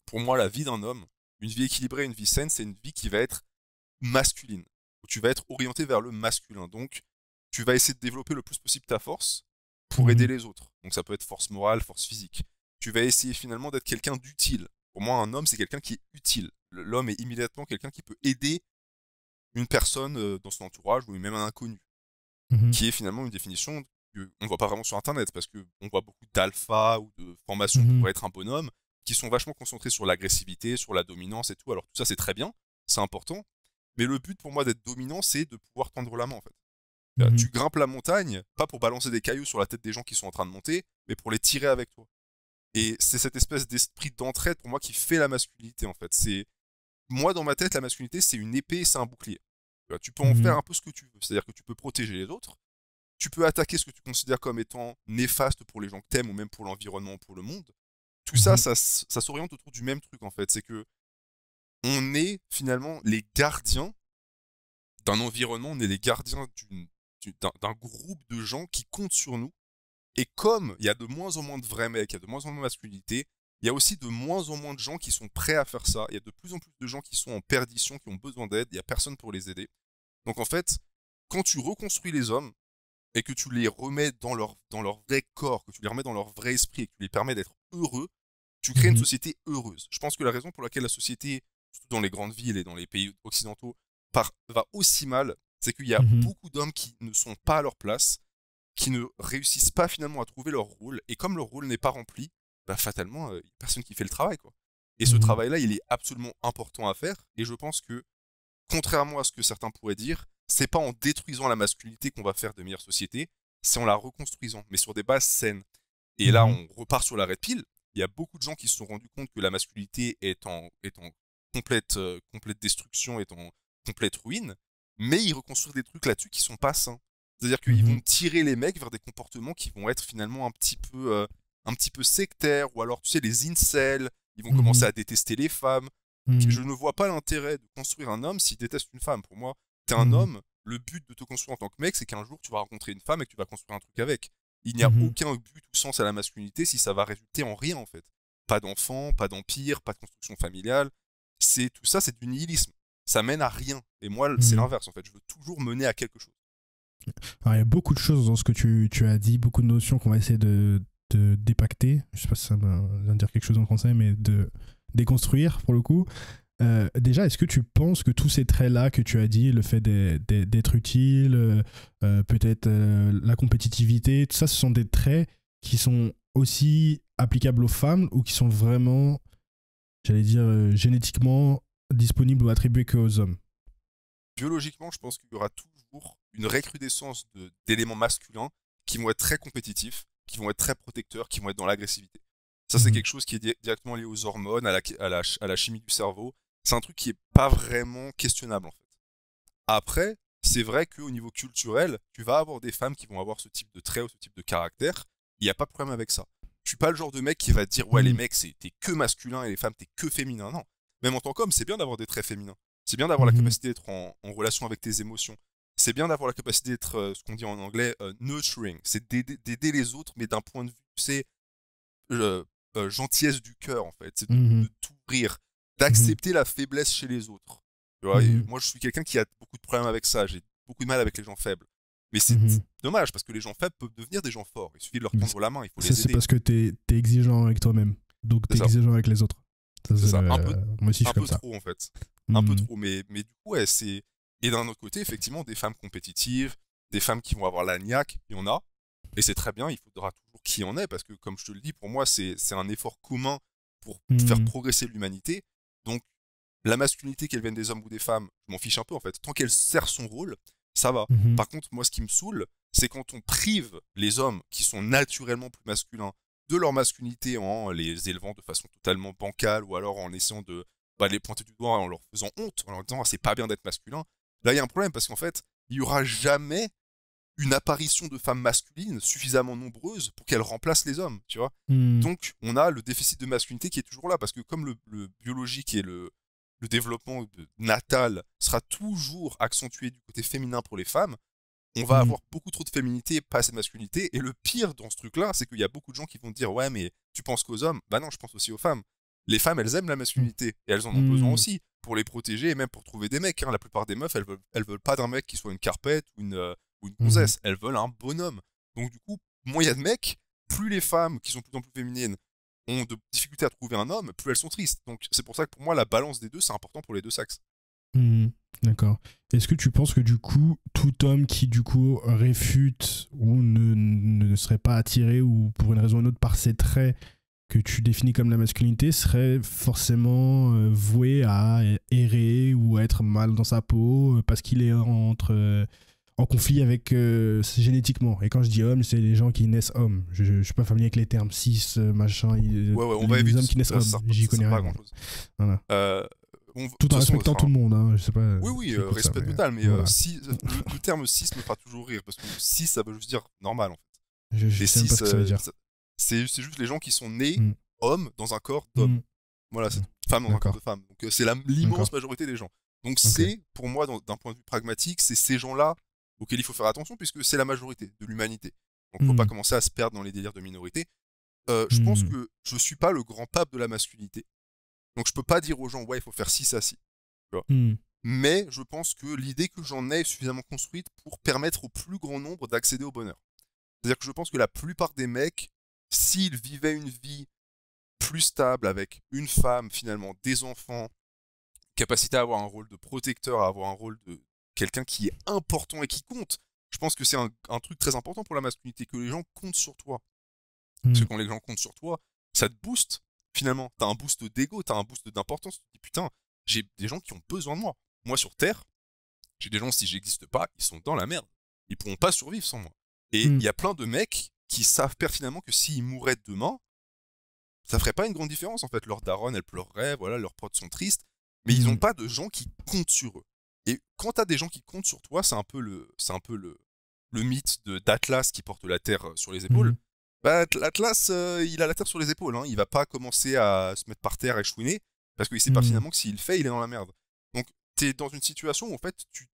S2: pour moi, la vie d'un homme, une vie équilibrée, une vie saine, c'est une vie qui va être masculine. tu vas être orienté vers le masculin. Donc, tu vas essayer de développer le plus possible ta force pour mhm. aider les autres. Donc, ça peut être force morale, force physique. Tu vas essayer finalement d'être quelqu'un d'utile. Pour moi, un homme, c'est quelqu'un qui est utile. L'homme est immédiatement quelqu'un qui peut aider une personne euh, dans son entourage ou même un inconnu. Mhm. qui est finalement une définition qu'on ne voit pas vraiment sur Internet, parce qu'on voit beaucoup d'alpha ou de formations mhm. pour être un bonhomme, qui sont vachement concentrés sur l'agressivité, sur la dominance et tout. Alors tout ça, c'est très bien, c'est important, mais le but pour moi d'être dominant, c'est de pouvoir prendre la main, en fait. Mhm. Tu grimpes la montagne, pas pour balancer des cailloux sur la tête des gens qui sont en train de monter, mais pour les tirer avec toi. Et c'est cette espèce d'esprit d'entraide pour moi qui fait la masculinité en fait. C'est moi dans ma tête, la masculinité c'est une épée, et c'est un bouclier. Bah, tu, peux en mmh faire un peu ce que tu veux. C'est-à-dire que tu peux protéger les autres, tu peux attaquer ce que tu considères comme étant néfaste pour les gens que t'aimes ou même pour l'environnement, pour le monde. Tout mmh ça, ça, ça s'oriente autour du même truc en fait. C'est que on est finalement les gardiens d'un environnement, on est les gardiens d'un groupe de gens qui comptent sur nous. Et comme il y a de moins en moins de vrais mecs, il y a de moins en moins de masculinité, il y a aussi de moins en moins de gens qui sont prêts à faire ça. Il y a de plus en plus de gens qui sont en perdition, qui ont besoin d'aide. Il n'y a personne pour les aider. Donc en fait, quand tu reconstruis les hommes et que tu les remets dans leur, dans leur vrai corps, que tu les remets dans leur vrai esprit et que tu les permets d'être heureux, tu crées une mhm. société heureuse. Je pense que la raison pour laquelle la société, dans les grandes villes et dans les pays occidentaux, va aussi mal, c'est qu'il y a mhm. beaucoup d'hommes qui ne sont pas à leur place, qui ne réussissent pas finalement à trouver leur rôle, et comme leur rôle n'est pas rempli, bah fatalement, euh, il a personne qui fait le travail. Quoi. Et ce mhm. travail-là, il est absolument important à faire, et je pense que contrairement à ce que certains pourraient dire, c'est pas en détruisant la masculinité qu'on va faire de meilleures sociétés, c'est en la reconstruisant, mais sur des bases saines. Et là, mhm. on repart sur la red pill. Il y a beaucoup de gens qui se sont rendus compte que la masculinité est en, est en complète, euh, destruction, est en complète ruine, mais ils reconstruisent des trucs là-dessus qui sont pas sains. C'est-à-dire qu'ils vont mhm. tirer les mecs vers des comportements qui vont être finalement un petit peu, euh, un petit peu sectaires, ou alors, tu sais, les incels, ils vont mhm. commencer à détester les femmes, Mmh. Je ne vois pas l'intérêt de construire un homme s'il déteste une femme. Pour moi, t'es un mmh. homme, le but de te construire en tant que mec, c'est qu'un jour tu vas rencontrer une femme et que tu vas construire un truc avec. Il n'y a mmh aucun but ou sens à la masculinité si ça va résulter en rien en fait. Pas d'enfant, pas d'empire, pas de construction familiale. C'est tout ça, c'est du nihilisme. Ça mène à rien. Et moi, c'est l'inverse en fait. Je veux toujours mener à quelque chose.
S1: il y a beaucoup de choses dans ce que tu, as dit, beaucoup de notions qu'on va essayer de, de dépacter. Je sais pas si ça va dire quelque chose en français, mais de déconstruire pour le coup. Euh, déjà, est-ce que tu penses que tous ces traits-là que tu as dit, le fait d'être utile, euh, euh, peut-être la compétitivité, tout ça, ce sont des traits qui sont aussi applicables aux femmes ou qui sont vraiment, j'allais dire, génétiquement disponibles ou attribués qu'aux hommes
S2: Biologiquement, je pense qu'il y aura toujours une recrudescence d'éléments masculins qui vont être très compétitifs, qui vont être très protecteurs, qui vont être dans l'agressivité. Ça, c'est mmh quelque chose qui est directement lié aux hormones, à la, à la, chimie du cerveau. C'est un truc qui n'est pas vraiment questionnable, en fait. Après, c'est vrai qu'au niveau culturel, tu vas avoir des femmes qui vont avoir ce type de trait ou ce type de caractère. Il n'y a pas de problème avec ça. Je suis pas le genre de mec qui va dire ouais les mmh. mecs t'es que masculin et les femmes t'es que féminin. Non. Même en tant qu'homme, c'est bien d'avoir des traits féminins. C'est bien d'avoir la mmh capacité d'être en, relation avec tes émotions. C'est bien d'avoir la capacité d'être euh, ce qu'on dit en anglais euh, nurturing. C'est d'aider les autres, mais d'un point de vue, c'est euh, gentillesse du cœur, en fait. C'est de, mmh tout rire, d'accepter mmh la faiblesse chez les autres. Mmh moi, je suis quelqu'un qui a beaucoup de problèmes avec ça. J'ai beaucoup de mal avec les gens faibles. Mais c'est dommage parce que les gens faibles peuvent devenir des gens forts. Il suffit de leur prendre la main. Il C'est parce que
S1: tu es, exigeant avec toi-même. Donc, tu es exigeant avec les autres. C'est ça. Un peu, trop, en fait. Un peu trop.
S2: Mais, du coup, ouais, c'est. Et d'un autre côté, effectivement, des femmes compétitives, des femmes qui vont avoir la niaque, il y a. Et c'est très bien, il faudra tout qui en est, parce que comme je te le dis, pour moi, c'est un effort commun pour faire mmh. progresser l'humanité. Donc, la masculinité, qu'elle vienne des hommes ou des femmes, je m'en fiche un peu en fait. Tant qu'elle sert son rôle, ça va. Mmh Par contre, moi, ce qui me saoule, c'est quand on prive les hommes qui sont naturellement plus masculins de leur masculinité en les élevant de façon totalement bancale ou alors en essayant de bah, les pointer du doigt en leur faisant honte, en leur disant ah, c'est pas bien d'être masculin. Là, il y a un problème parce qu'en fait, il y aura jamais une apparition de femmes masculines suffisamment nombreuses pour qu'elles remplacent les hommes, tu vois. Hmm. Donc, on a le déficit de masculinité qui est toujours là, parce que comme le, biologique et le, le développement natal sera toujours accentué du côté féminin pour les femmes, on va hmm. avoir beaucoup trop de féminité, pas assez de masculinité. Et le pire dans ce truc-là, c'est qu'il y a beaucoup de gens qui vont dire Ouais, mais tu penses qu'aux hommes Bah non, je pense aussi aux femmes. Les femmes, elles aiment la masculinité et elles en ont besoin hmm. aussi pour les protéger et même pour trouver des mecs. Hein. La plupart des meufs, elles veulent, veulent pas d'un mec qui soit une carpette ou une, euh, une mmh Elles veulent un bonhomme. Donc, du coup, moins il y a de mecs, plus les femmes qui sont de plus en plus féminines ont de difficultés à trouver un homme, plus elles sont tristes. Donc, c'est pour ça que pour moi, la balance des deux, c'est important pour les deux sexes.
S1: Mmh D'accord. Est-ce que tu penses que du coup, tout homme qui du coup réfute ou ne, serait pas attiré ou pour une raison ou une autre par ses traits que tu définis comme la masculinité serait forcément euh, voué à errer ou à être mal dans sa peau euh, parce qu'il est entre euh, en conflit avec euh, génétiquement. Et quand je dis homme, c'est les gens qui naissent hommes. Je, ne suis pas familier avec les termes cis, euh, machin. Euh, les, hommes qui naissent hommes. J'y connais rien. Tout en respectant tout le monde, hein, je sais pas. Oui, oui, respect total, mais, si,
S2: le, terme cis me fera toujours rire, parce que cis, ça veut juste dire normal, en fait. Je, ça veut dire. C'est juste les gens qui sont nés mm. hommes dans un corps d'homme. Mm. Voilà, c'est mm. femme dans un corps de femme. Donc c'est l'immense majorité des gens. Donc c'est, pour moi, d'un point de vue pragmatique, c'est ces gens-là auquel il faut faire attention puisque c'est la majorité de l'humanité. Donc il ne faut pas hmm. commencer à se perdre dans les délires de minorité. Euh, je pense hmm. que je suis pas le grand pape de la masculinité. Donc je peux pas dire aux gens ouais il faut faire ci ça ci. Hmm. Mais je pense que l'idée que j'en ai est suffisamment construite pour permettre au plus grand nombre d'accéder au bonheur. C'est-à-dire que je pense que la plupart des mecs, s'ils vivaient une vie plus stable avec une femme finalement, des enfants, capacité à avoir un rôle de protecteur, à avoir un rôle de, quelqu'un qui est important et qui compte. Je pense que c'est un, truc très important pour la masculinité, que les gens comptent sur toi. Parce que hmm. quand les gens comptent sur toi, ça te booste, finalement. T'as un boost d'ego, t'as un boost d'importance. Tu te dis, putain, j'ai des gens qui ont besoin de moi. Moi, sur Terre, j'ai des gens, si j'existe pas, ils sont dans la merde. Ils pourront pas survivre sans moi. Et hmm. il y a plein de mecs qui savent pertinemment que s'ils mouraient demain, ça ferait pas une grande différence en fait. Leur daronne, elle pleurerait, voilà, leurs prods sont tristes, mais ils n'ont hmm. pas de gens qui comptent sur eux. Et quand t'as des gens qui comptent sur toi, c'est un peu le, c'est un peu le, le mythe de d'Atlas qui porte la Terre euh, sur les épaules. Mmh. Bah, Atlas, euh, il a la Terre sur les épaules. Hein. Il va pas commencer à se mettre par terre et chouiner parce qu'il sait mmh. pas finalement que s'il fait, il est dans la merde. Donc, t'es dans une situation où en fait, tu,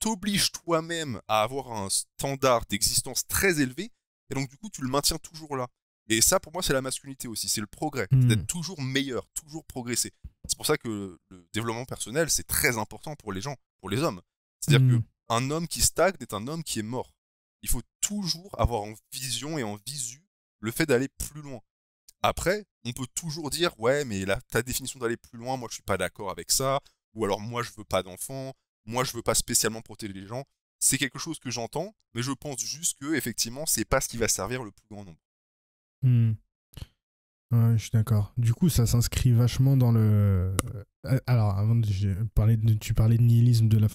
S2: t'obliges toi-même à avoir un standard d'existence très élevé et donc du coup, tu le maintiens toujours là. Et ça, pour moi, c'est la masculinité aussi, c'est le progrès, mmh. d'être toujours meilleur, toujours progresser. C'est pour ça que le développement personnel, c'est très important pour les gens, pour les hommes. C'est-à-dire hmm. qu'un homme qui stagne est un homme qui est mort. Il faut toujours avoir en vision et en visu le fait d'aller plus loin. Après, on peut toujours dire, ouais, mais là, ta définition d'aller plus loin, moi, je suis pas d'accord avec ça, ou alors moi, je veux pas d'enfants, moi, je veux pas spécialement protéger les gens. C'est quelque chose que j'entends, mais je pense juste que, effectivement, c'est pas ce qui va servir le plus grand nombre.
S1: Hmm. Ouais, je suis d'accord. Du coup, ça s'inscrit vachement dans le. Euh, alors, avant, de... Parler de... tu parlais de nihilisme, de la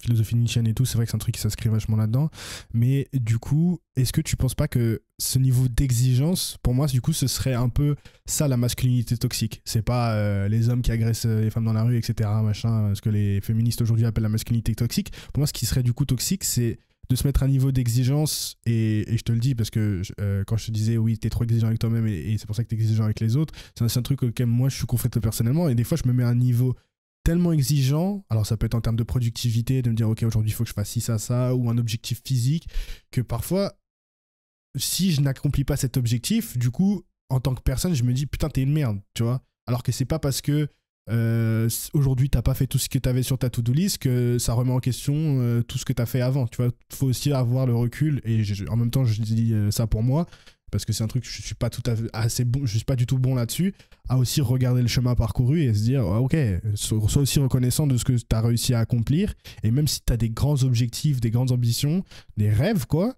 S1: philosophie nietzschéenne et tout. C'est vrai que c'est un truc qui s'inscrit vachement là-dedans. Mais du coup, est-ce que tu penses pas que ce niveau d'exigence, pour moi, du coup, ce serait un peu ça la masculinité toxique C'est pas euh, les hommes qui agressent euh, les femmes dans la rue, etc. Machin, ce que les féministes aujourd'hui appellent la masculinité toxique. Pour moi, ce qui serait du coup toxique, c'est de se mettre un niveau d'exigence, et, je te le dis parce que euh, quand je te disais oui, t'es trop exigeant avec toi-même et, et c'est pour ça que t'es exigeant avec les autres, c'est un, un, truc auquel moi je suis confronté personnellement, et des fois je me mets à un niveau tellement exigeant, alors ça peut être en termes de productivité, de me dire ok aujourd'hui il faut que je fasse ci, ça, ça, ou un objectif physique, que parfois si je n'accomplis pas cet objectif, du coup en tant que personne je me dis putain t'es une merde, tu vois, alors que c'est pas parce que euh, aujourd'hui t'as pas fait tout ce que t'avais sur ta to-do list que ça remet en question euh, tout ce que t'as fait avant tu vois faut aussi avoir le recul et en même temps je dis euh, ça pour moi parce que c'est un truc je suis pas tout à fait assez bon je suis pas du tout bon là-dessus à aussi regarder le chemin parcouru et se dire ok sois aussi reconnaissant de ce que tu t'as réussi à accomplir et même si tu as des grands objectifs des grandes ambitions des rêves quoi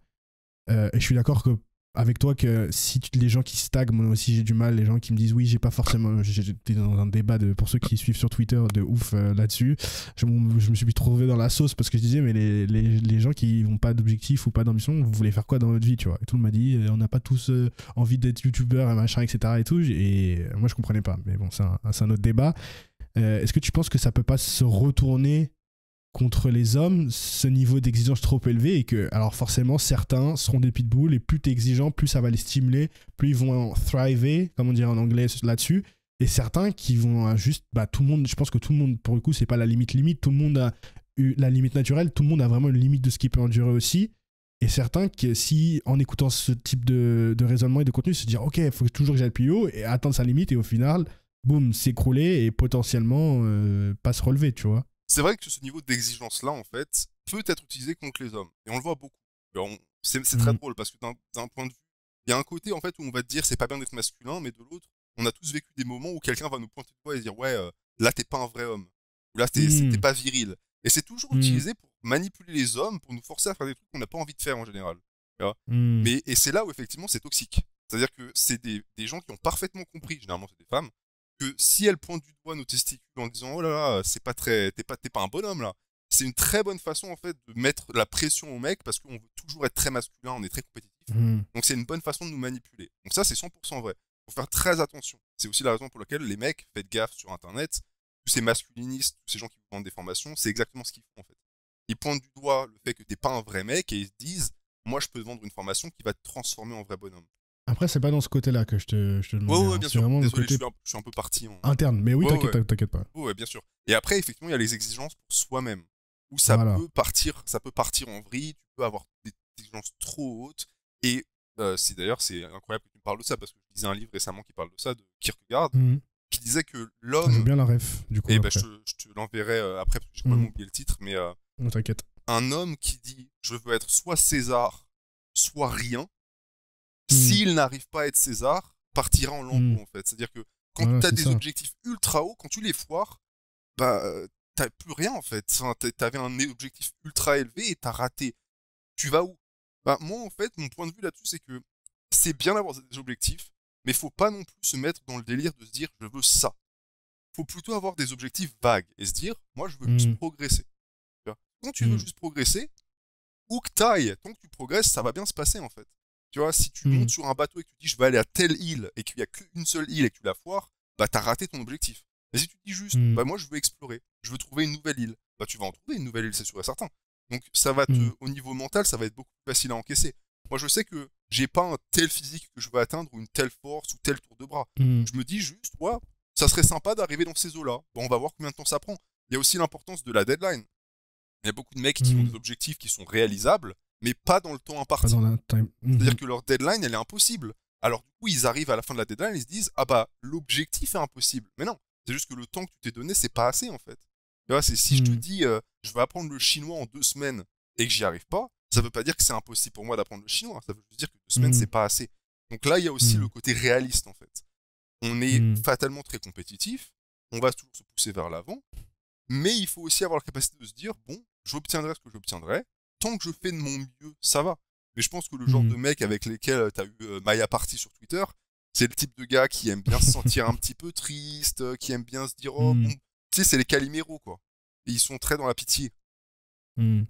S1: et je suis d'accord que avec toi que si tu, les gens qui stagnent, moi aussi j'ai du mal, les gens qui me disent oui, j'ai pas forcément. J'étais dans un débat de, pour ceux qui suivent sur Twitter de ouf euh, là-dessus. Je, me suis trouvé dans la sauce parce que je disais, mais les, les, les gens qui n'ont pas d'objectif ou pas d'ambition, vous voulez faire quoi dans votre vie, tu vois Et tout le monde m'a dit, euh, on n'a pas tous euh, envie d'être youtubeur et machin, etc. Et tout. Et moi je comprenais pas, mais bon, c'est un, un, autre débat. Est-ce que tu penses que ça peut pas se retourner contre les hommes ce niveau d'exigence trop élevé et que, alors forcément, certains seront des pitbulls et plus t'es exigeant, plus ça va les stimuler, plus ils vont thriver, comme on dirait en anglais là-dessus. Et certains qui vont euh, juste, bah, tout le monde, je pense que tout le monde, pour le coup, c'est pas la limite limite, tout le monde a eu la limite naturelle, tout le monde a vraiment une limite de ce qu'il peut endurer aussi. Et certains qui, si en écoutant ce type de, raisonnement et de contenu, se dire, ok, il faut toujours que j'aille plus haut et atteindre sa limite et au final, boum, s'écrouler et potentiellement euh, pas se relever, tu vois.
S2: C'est vrai que ce niveau d'exigence-là, en fait, peut être utilisé contre les hommes. Et on le voit beaucoup. C'est très mmh. drôle parce que d'un point de vue, il y a un côté en fait où on va te dire c'est pas bien d'être masculin, mais de l'autre, on a tous vécu des moments où quelqu'un va nous pointer du doigt et dire ouais, euh, là t'es pas un vrai homme, ou là t'es mmh. pas viril. Et c'est toujours mmh. utilisé pour manipuler les hommes, pour nous forcer à faire des trucs qu'on n'a pas envie de faire en général. Mais, et c'est là où effectivement c'est toxique. C'est-à-dire que c'est des gens qui ont parfaitement compris, généralement c'est des femmes, que si elle pointe du doigt nos testicules en disant oh là là, c'est pas très, t'es pas, t'es pas un bonhomme là, c'est une très bonne façon en fait de mettre la pression au mec parce qu'on veut toujours être très masculin, on est très compétitif. Mmh. Donc c'est une bonne façon de nous manipuler. Donc ça c'est 100% vrai. Faut faire très attention. C'est aussi la raison pour laquelle les mecs, faites gaffe sur internet, tous ces masculinistes, tous ces gens qui vous vendent des formations, c'est exactement ce qu'ils font en fait. Ils pointent du doigt le fait que t'es pas un vrai mec et ils se disent moi je peux vendre une formation qui va te transformer en vrai bonhomme.
S1: Après, c'est pas dans ce côté-là que je te, je te demande. Hein. bien sûr. je, suis un, peu parti. En... Interne, mais oui, t'inquiète pas. Oui,
S2: bien sûr. Et après, effectivement, il y a les exigences pour soi-même, où ça, peut partir, ça peut partir en vrille, tu peux avoir des exigences trop hautes. Et euh, d'ailleurs, c'est incroyable que tu me parles de ça, parce que je lisais un livre récemment qui parle de ça, de Kierkegaard, mmh qui disait que ah, l'homme. J'aime bien la ref, du coup. Et eh ben, je, te l'enverrai euh, après, parce que j'ai mmh quand même oublié le titre, mais. Euh... t'inquiète. Un homme qui dit Je veux être soit César, soit rien Hmm. S'il n'arrive pas à être César, partira en lambeau, hmm. en fait. C'est-à-dire que quand tu as des objectifs ultra hauts, quand tu les foires, bah, euh, t'as plus rien, en fait. tu t'avais un objectif ultra élevé et tu as raté. Tu vas où Bah, moi, en fait, mon point de vue là-dessus, c'est que c'est bien d'avoir des objectifs, mais faut pas non plus se mettre dans le délire de se dire je veux ça. Faut plutôt avoir des objectifs vagues et se dire moi je veux juste hmm. progresser. Quand tu veux juste progresser, où que t'ailles, tant que tu progresses, ça va bien se passer en fait. Tu vois, si tu hmm. montes sur un bateau et que tu dis je vais aller à telle île et qu'il n'y a qu'une seule île et que tu la foires, bah t'as raté ton objectif. Mais si tu dis juste, hmm. bah moi je veux explorer, je veux trouver une nouvelle île, bah tu vas en trouver une nouvelle île, c'est sûr et certain. Donc ça va te, hmm. au niveau mental, ça va être beaucoup plus facile à encaisser. Moi je sais que j'ai pas un tel physique que je veux atteindre ou une telle force ou tel tour de bras. Je me dis juste, ouais, ça serait sympa d'arriver dans ces eaux-là. Bon, on va voir combien de temps ça prend. Il y a aussi l'importance de la deadline. Il y a beaucoup de mecs qui ont des objectifs qui sont réalisables, mais pas dans le temps imparti. Mhm. C'est-à-dire que leur deadline, elle est impossible. Alors du coup, ils arrivent à la fin de la deadline, ils se disent ah bah l'objectif est impossible. Mais non, c'est juste que le temps que tu t'es donné, c'est pas assez en fait. Tu vois, c'est si je te mhm. dis euh, je vais apprendre le chinois en deux semaines et que j'y arrive pas, ça veut pas dire que c'est impossible pour moi d'apprendre le chinois. Ça veut juste dire que deux semaines, ce mhm. c'est pas assez. Donc là, il y a aussi le côté réaliste en fait. On est fatalement très compétitif, on va toujours se pousser vers l'avant, mais il faut aussi avoir la capacité de se dire bon, j'obtiendrai ce que j'obtiendrai, que je fais de mon mieux, ça va. Mais je pense que le genre hmm. de mec avec lesquels euh, as eu euh, Maya Party sur Twitter, c'est le type de gars qui aime bien se sentir un petit peu triste, euh, qui aime bien se dire, oh, hmm. bon, tu sais, c'est les Calimero, quoi. ils sont très dans la pitié.
S1: Hmm.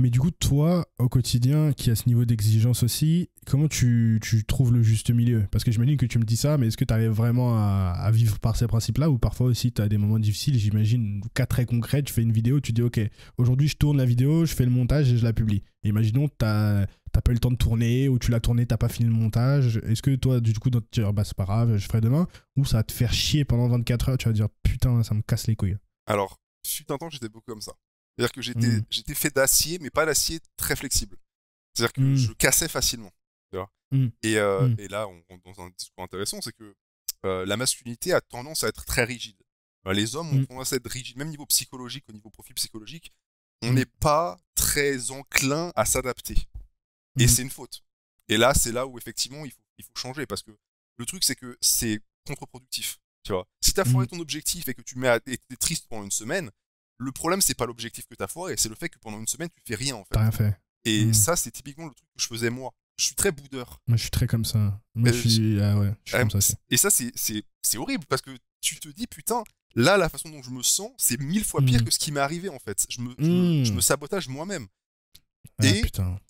S1: Mais du coup, toi, au quotidien, qui a ce niveau d'exigence aussi, comment tu, tu, trouves le juste milieu Parce que j'imagine que tu me dis ça, mais est-ce que tu arrives vraiment à, vivre par ces principes-là Ou parfois aussi, tu as des moments difficiles, j'imagine, cas très concret, tu fais une vidéo, tu dis, OK, aujourd'hui, je tourne la vidéo, je fais le montage et je la publie. imaginons tu n'as pas eu le temps de tourner, ou tu l'as tourné, tu pas fini le montage. Est-ce que toi, du coup, tu vas dire, bah, c'est pas grave, je ferai demain Ou ça va te faire chier pendant 24 heures, tu vas dire, putain, ça me casse les couilles
S2: Alors, fut un temps, j'étais beaucoup comme ça. C'est-à-dire que j'étais, mmh. j'étais fait d'acier, mais pas d'acier très flexible. C'est-à-dire que mmh. je cassais facilement. Tu vois mmh. et, euh, et, là, on rentre dans un discours intéressant, c'est que euh, la masculinité a tendance à être très rigide. Bah, les hommes ont tendance à être rigides, même niveau psychologique, au niveau profil psychologique, on n'est pas très enclin à s'adapter. Et c'est une faute. Et là, c'est là où effectivement, il faut, il faut changer, parce que le truc, c'est que c'est contre-productif. Tu vois, si t'as foiré ton objectif et que tu mets à, et es triste pendant une semaine, le problème, c'est pas l'objectif que t'as foiré, c'est le fait que pendant une semaine, tu fais rien en fait. rien fait. Et hmm. ça, c'est typiquement le truc que je faisais moi. Je suis très boudeur.
S1: Moi, je suis très comme ça. Moi, ça.
S2: Et ça, c'est horrible parce que tu te dis, putain, là, la façon dont je me sens, c'est mille fois pire hmm. que ce qui m'est arrivé en fait. Je me, je hmm. sabotage moi-même. Ah, et,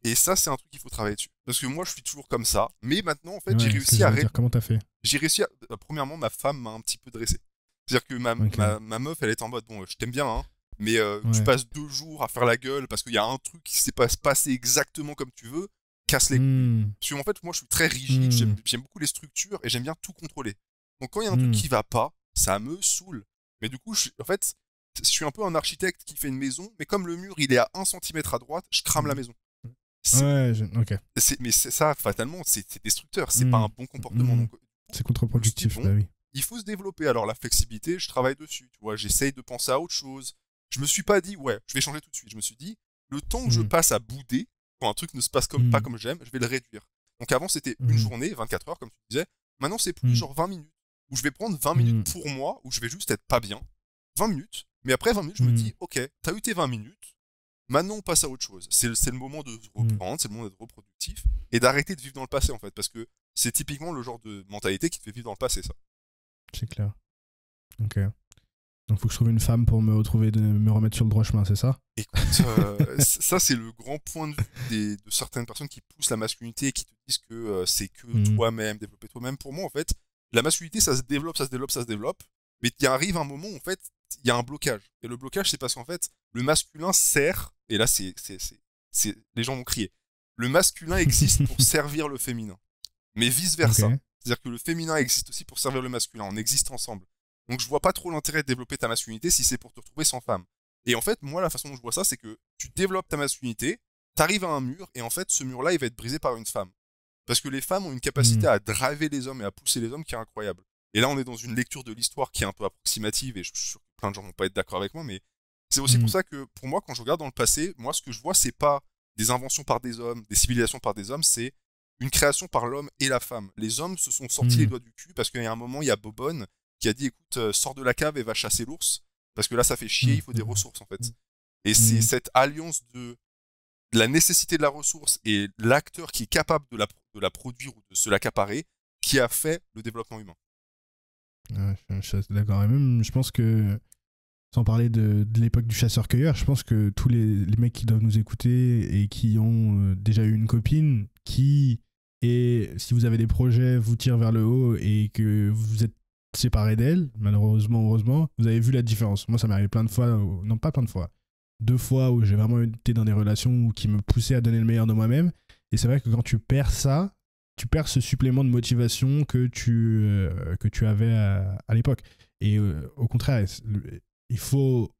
S2: et ça, c'est un truc qu'il faut travailler dessus. Parce que moi, je suis toujours comme ça. Mais maintenant, en fait, j'ai réussi à. Dire, comment t'as fait J'ai réussi à. Premièrement, ma femme m'a un petit peu dressé. C'est-à-dire que ma, ma, ma, meuf, elle est en mode, bon, je t'aime bien, hein, mais euh, tu passes deux jours à faire la gueule parce qu'il y a un truc qui s'est pas passé exactement comme tu veux, casse les mmh. en fait, moi, je suis très rigide, mmh. j'aime beaucoup les structures et j'aime bien tout contrôler. Donc, quand il y a un truc mmh. qui va pas, ça me saoule. Mais du coup, je, en fait, je suis un peu un architecte qui fait une maison, mais comme le mur, il est à 1 cm à droite, je crame la maison.
S1: Ouais, ok.
S2: Mais ça, fatalement, c'est destructeur, c'est pas un bon comportement.
S1: C'est contre-productif, bah
S2: Il faut se développer. Alors, la flexibilité, je travaille dessus, tu vois, j'essaye de penser à autre chose je me suis pas dit, ouais, je vais changer tout de suite. Je me suis dit, le temps que je hmm. passe à bouder, quand un truc ne se passe comme, pas hmm. comme j'aime, je vais le réduire. Donc avant, c'était une hmm. journée, 24 heures, comme tu disais. Maintenant, c'est plus genre 20 minutes, où je vais prendre 20 minutes pour moi, où je vais juste être pas bien. 20 minutes, mais après 20 minutes, je me dis, ok, t'as eu tes 20 minutes, maintenant on passe à autre chose. C'est le, moment de reprendre, c'est le moment d'être reproductif, et d'arrêter de vivre dans le passé, en fait, parce que c'est typiquement le genre de mentalité qui te fait vivre dans le passé, ça.
S1: C'est clair. Ok. Donc faut que je trouve une femme pour me retrouver, de, me remettre sur le droit chemin, c'est ça Écoute, euh,
S2: ça c'est le grand point de vue de certaines personnes qui poussent la masculinité et qui te disent que euh, c'est que mm. toi-même, développer toi-même. Pour moi, en fait, la masculinité, ça se développe, ça se développe, ça se développe, mais il arrive un moment où, en fait, il y a un blocage. Et le blocage, c'est parce qu'en fait, le masculin sert, et là, c'est, c'est, les gens vont crier, le masculin existe pour servir le féminin, mais vice-versa. C'est-à-dire que le féminin existe aussi pour servir le masculin, on existe ensemble. Donc je vois pas trop l'intérêt de développer ta masculinité si c'est pour te retrouver sans femme. Et en fait, moi, la façon dont je vois ça, c'est que tu développes ta masculinité, t'arrives à un mur, et en fait, ce mur-là, il va être brisé par une femme. Parce que les femmes ont une capacité mm. à driver les hommes et à pousser les hommes qui est incroyable. Et là, on est dans une lecture de l'histoire qui est un peu approximative, et je suis sûr que plein de gens vont pas être d'accord avec moi, mais c'est aussi pour mm. ça que, pour moi, quand je regarde dans le passé, moi, ce que je vois, c'est pas des inventions par des hommes, des civilisations par des hommes, c'est une création par l'homme et la femme. Les hommes se sont sortis mm. les doigts du cul parce y a un moment, il y a Bobonne qui a dit écoute, euh, sors de la cave et va chasser l'ours, parce que là ça fait chier, il faut des mmh. ressources en fait. Et mmh. c'est cette alliance de, la nécessité de la ressource et l'acteur qui est capable de la, de la produire ou de se l'accaparer qui a fait le développement humain.
S1: je suis d'accord. même, je pense que, sans parler de, l'époque du chasseur-cueilleur, je pense que tous les, les, mecs qui doivent nous écouter et qui ont euh, déjà eu une copine qui, et si vous avez des projets, vous tire vers le haut et que vous êtes séparé d'elle, malheureusement, heureusement, vous avez vu la différence. Moi, ça m'est arrivé plein de fois, non pas plein de fois, deux fois où j'ai vraiment été dans des relations qui me poussaient à donner le meilleur de moi-même. Et c'est vrai que quand tu perds ça, tu perds ce supplément de motivation que tu, euh, que tu avais à, l'époque. Et euh, au contraire, il faut,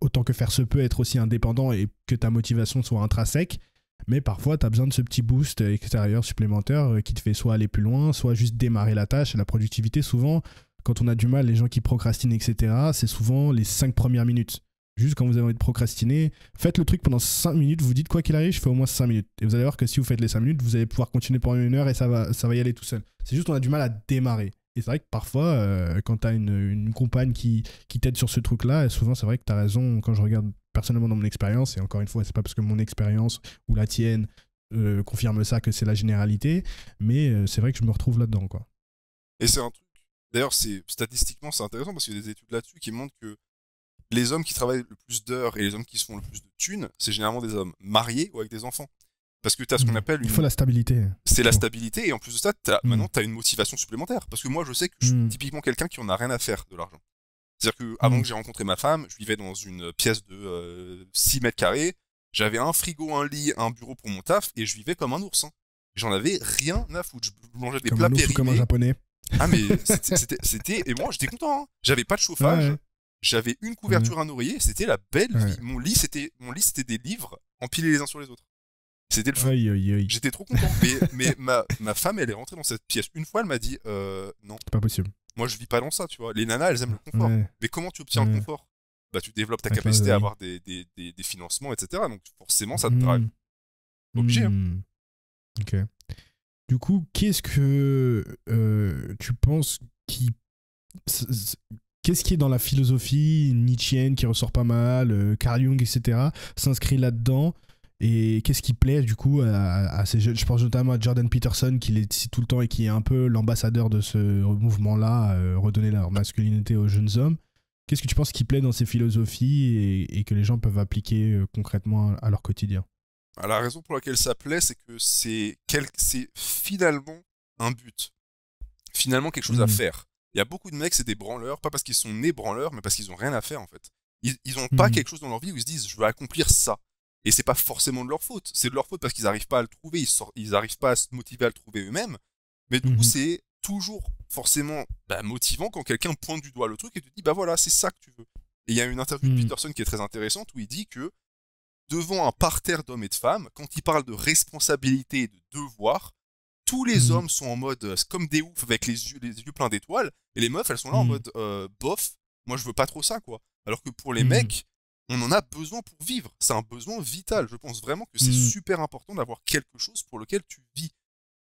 S1: autant que faire se peut, être aussi indépendant et que ta motivation soit intrinsèque mais parfois, tu as besoin de ce petit boost extérieur supplémentaire euh, qui te fait soit aller plus loin, soit juste démarrer la tâche. La productivité, souvent, quand on a du mal, les gens qui procrastinent, etc., c'est souvent les 5 premières minutes. Juste quand vous avez envie de procrastiner, faites le truc pendant 5 minutes, vous dites quoi qu'il arrive, je fais au moins 5 minutes. Et vous allez voir que si vous faites les 5 minutes, vous allez pouvoir continuer pendant une heure et ça va, ça va y aller tout seul. C'est juste qu'on a du mal à démarrer. Et c'est vrai que parfois, euh, quand tu as une, compagne qui, qui t'aide sur ce truc-là, souvent c'est vrai que tu as raison, quand je regarde personnellement dans mon expérience, et encore une fois, c'est pas parce que mon expérience ou la tienne euh, confirme ça que c'est la généralité, mais euh, c'est vrai que je me retrouve là-dedans. quoi.
S2: Et c'est un truc, d'ailleurs, c'est statistiquement, c'est intéressant parce qu'il y a des études là-dessus qui montrent que les hommes qui travaillent le plus d'heures et les hommes qui se font le plus de thunes, c'est généralement des hommes mariés ou avec des enfants. Parce que tu as ce qu'on mm. appelle une... Il faut la stabilité. C'est la stabilité, et en plus de ça, mm. maintenant, tu as une motivation supplémentaire. Parce que moi, je sais que je suis mm. typiquement quelqu'un qui en a rien à faire de l'argent. C'est-à-dire qu'avant hmm. que j'ai rencontré ma femme, je vivais dans une pièce de 6 euh, mètres carrés, j'avais un frigo, un lit, un bureau pour mon taf, et je vivais comme un ours. J'en avais rien à foutre. Je mangeais des comme plats un Comme un
S1: japonais. Ah mais
S2: c'était... Et moi j'étais content, hein. j'avais pas de chauffage. J'avais une couverture, à un oreiller, c'était la belle vie. Mon lit, c'était mon lit, c'était des livres empilés les uns sur les autres. C'était le feuille J'étais trop content. Mais, ma, ma, femme, elle est rentrée dans cette pièce. Une fois, elle m'a dit euh, non. C'est pas possible. Moi, je vis pas dans ça, tu vois. Les nanas, elles aiment le confort. Mais comment tu obtiens le confort Bah, tu développes ta capacité à avoir des, des, des, des, financements, etc. Donc, forcément, ça te
S1: drive. Mmh. Obligé. Hein. Mmh. Ok. Du coup, qu'est-ce que euh, tu penses qui. Qu'est-ce qui est dans la philosophie nietzschienne qui ressort pas mal, euh, Carl Jung, etc., s'inscrit là-dedans et qu'est-ce qui plaît du coup à, ces jeunes Je pense notamment à Jordan Peterson qui est ici tout le temps et qui est un peu l'ambassadeur de ce mouvement-là, euh, redonner leur masculinité aux jeunes hommes. Qu'est-ce que tu penses qui plaît dans ces philosophies et, que les gens peuvent appliquer euh, concrètement à leur quotidien
S2: bah, La raison pour laquelle ça plaît, c'est que c'est finalement un but, finalement quelque chose à mmh. faire. Il y a beaucoup de mecs, c'est des branleurs, pas parce qu'ils sont nés branleurs, mais parce qu'ils n'ont rien à faire en fait. Ils n'ont pas mmh. quelque chose dans leur vie où ils se disent je veux accomplir ça et c'est pas forcément de leur faute. C'est de leur faute parce qu'ils n'arrivent pas à le trouver, ils n'arrivent pas à se motiver à le trouver eux-mêmes. Mais du coup, mhm. c'est toujours forcément bah, motivant quand quelqu'un pointe du doigt le truc et te dit bah voilà, c'est ça que tu veux. Et il y a une interview de mhm. Peterson qui est très intéressante où il dit que devant un parterre d'hommes et de femmes, quand il parle de responsabilité et de devoir, tous les mhm. hommes sont en mode euh, comme des oufs avec les yeux, les yeux pleins d'étoiles, et les meufs, elles sont là en mode euh, bof, moi je veux pas trop ça quoi. Alors que pour les mecs, on en a besoin pour vivre. C'est un besoin vital. Je pense vraiment que c'est mm. super important d'avoir quelque chose pour lequel tu vis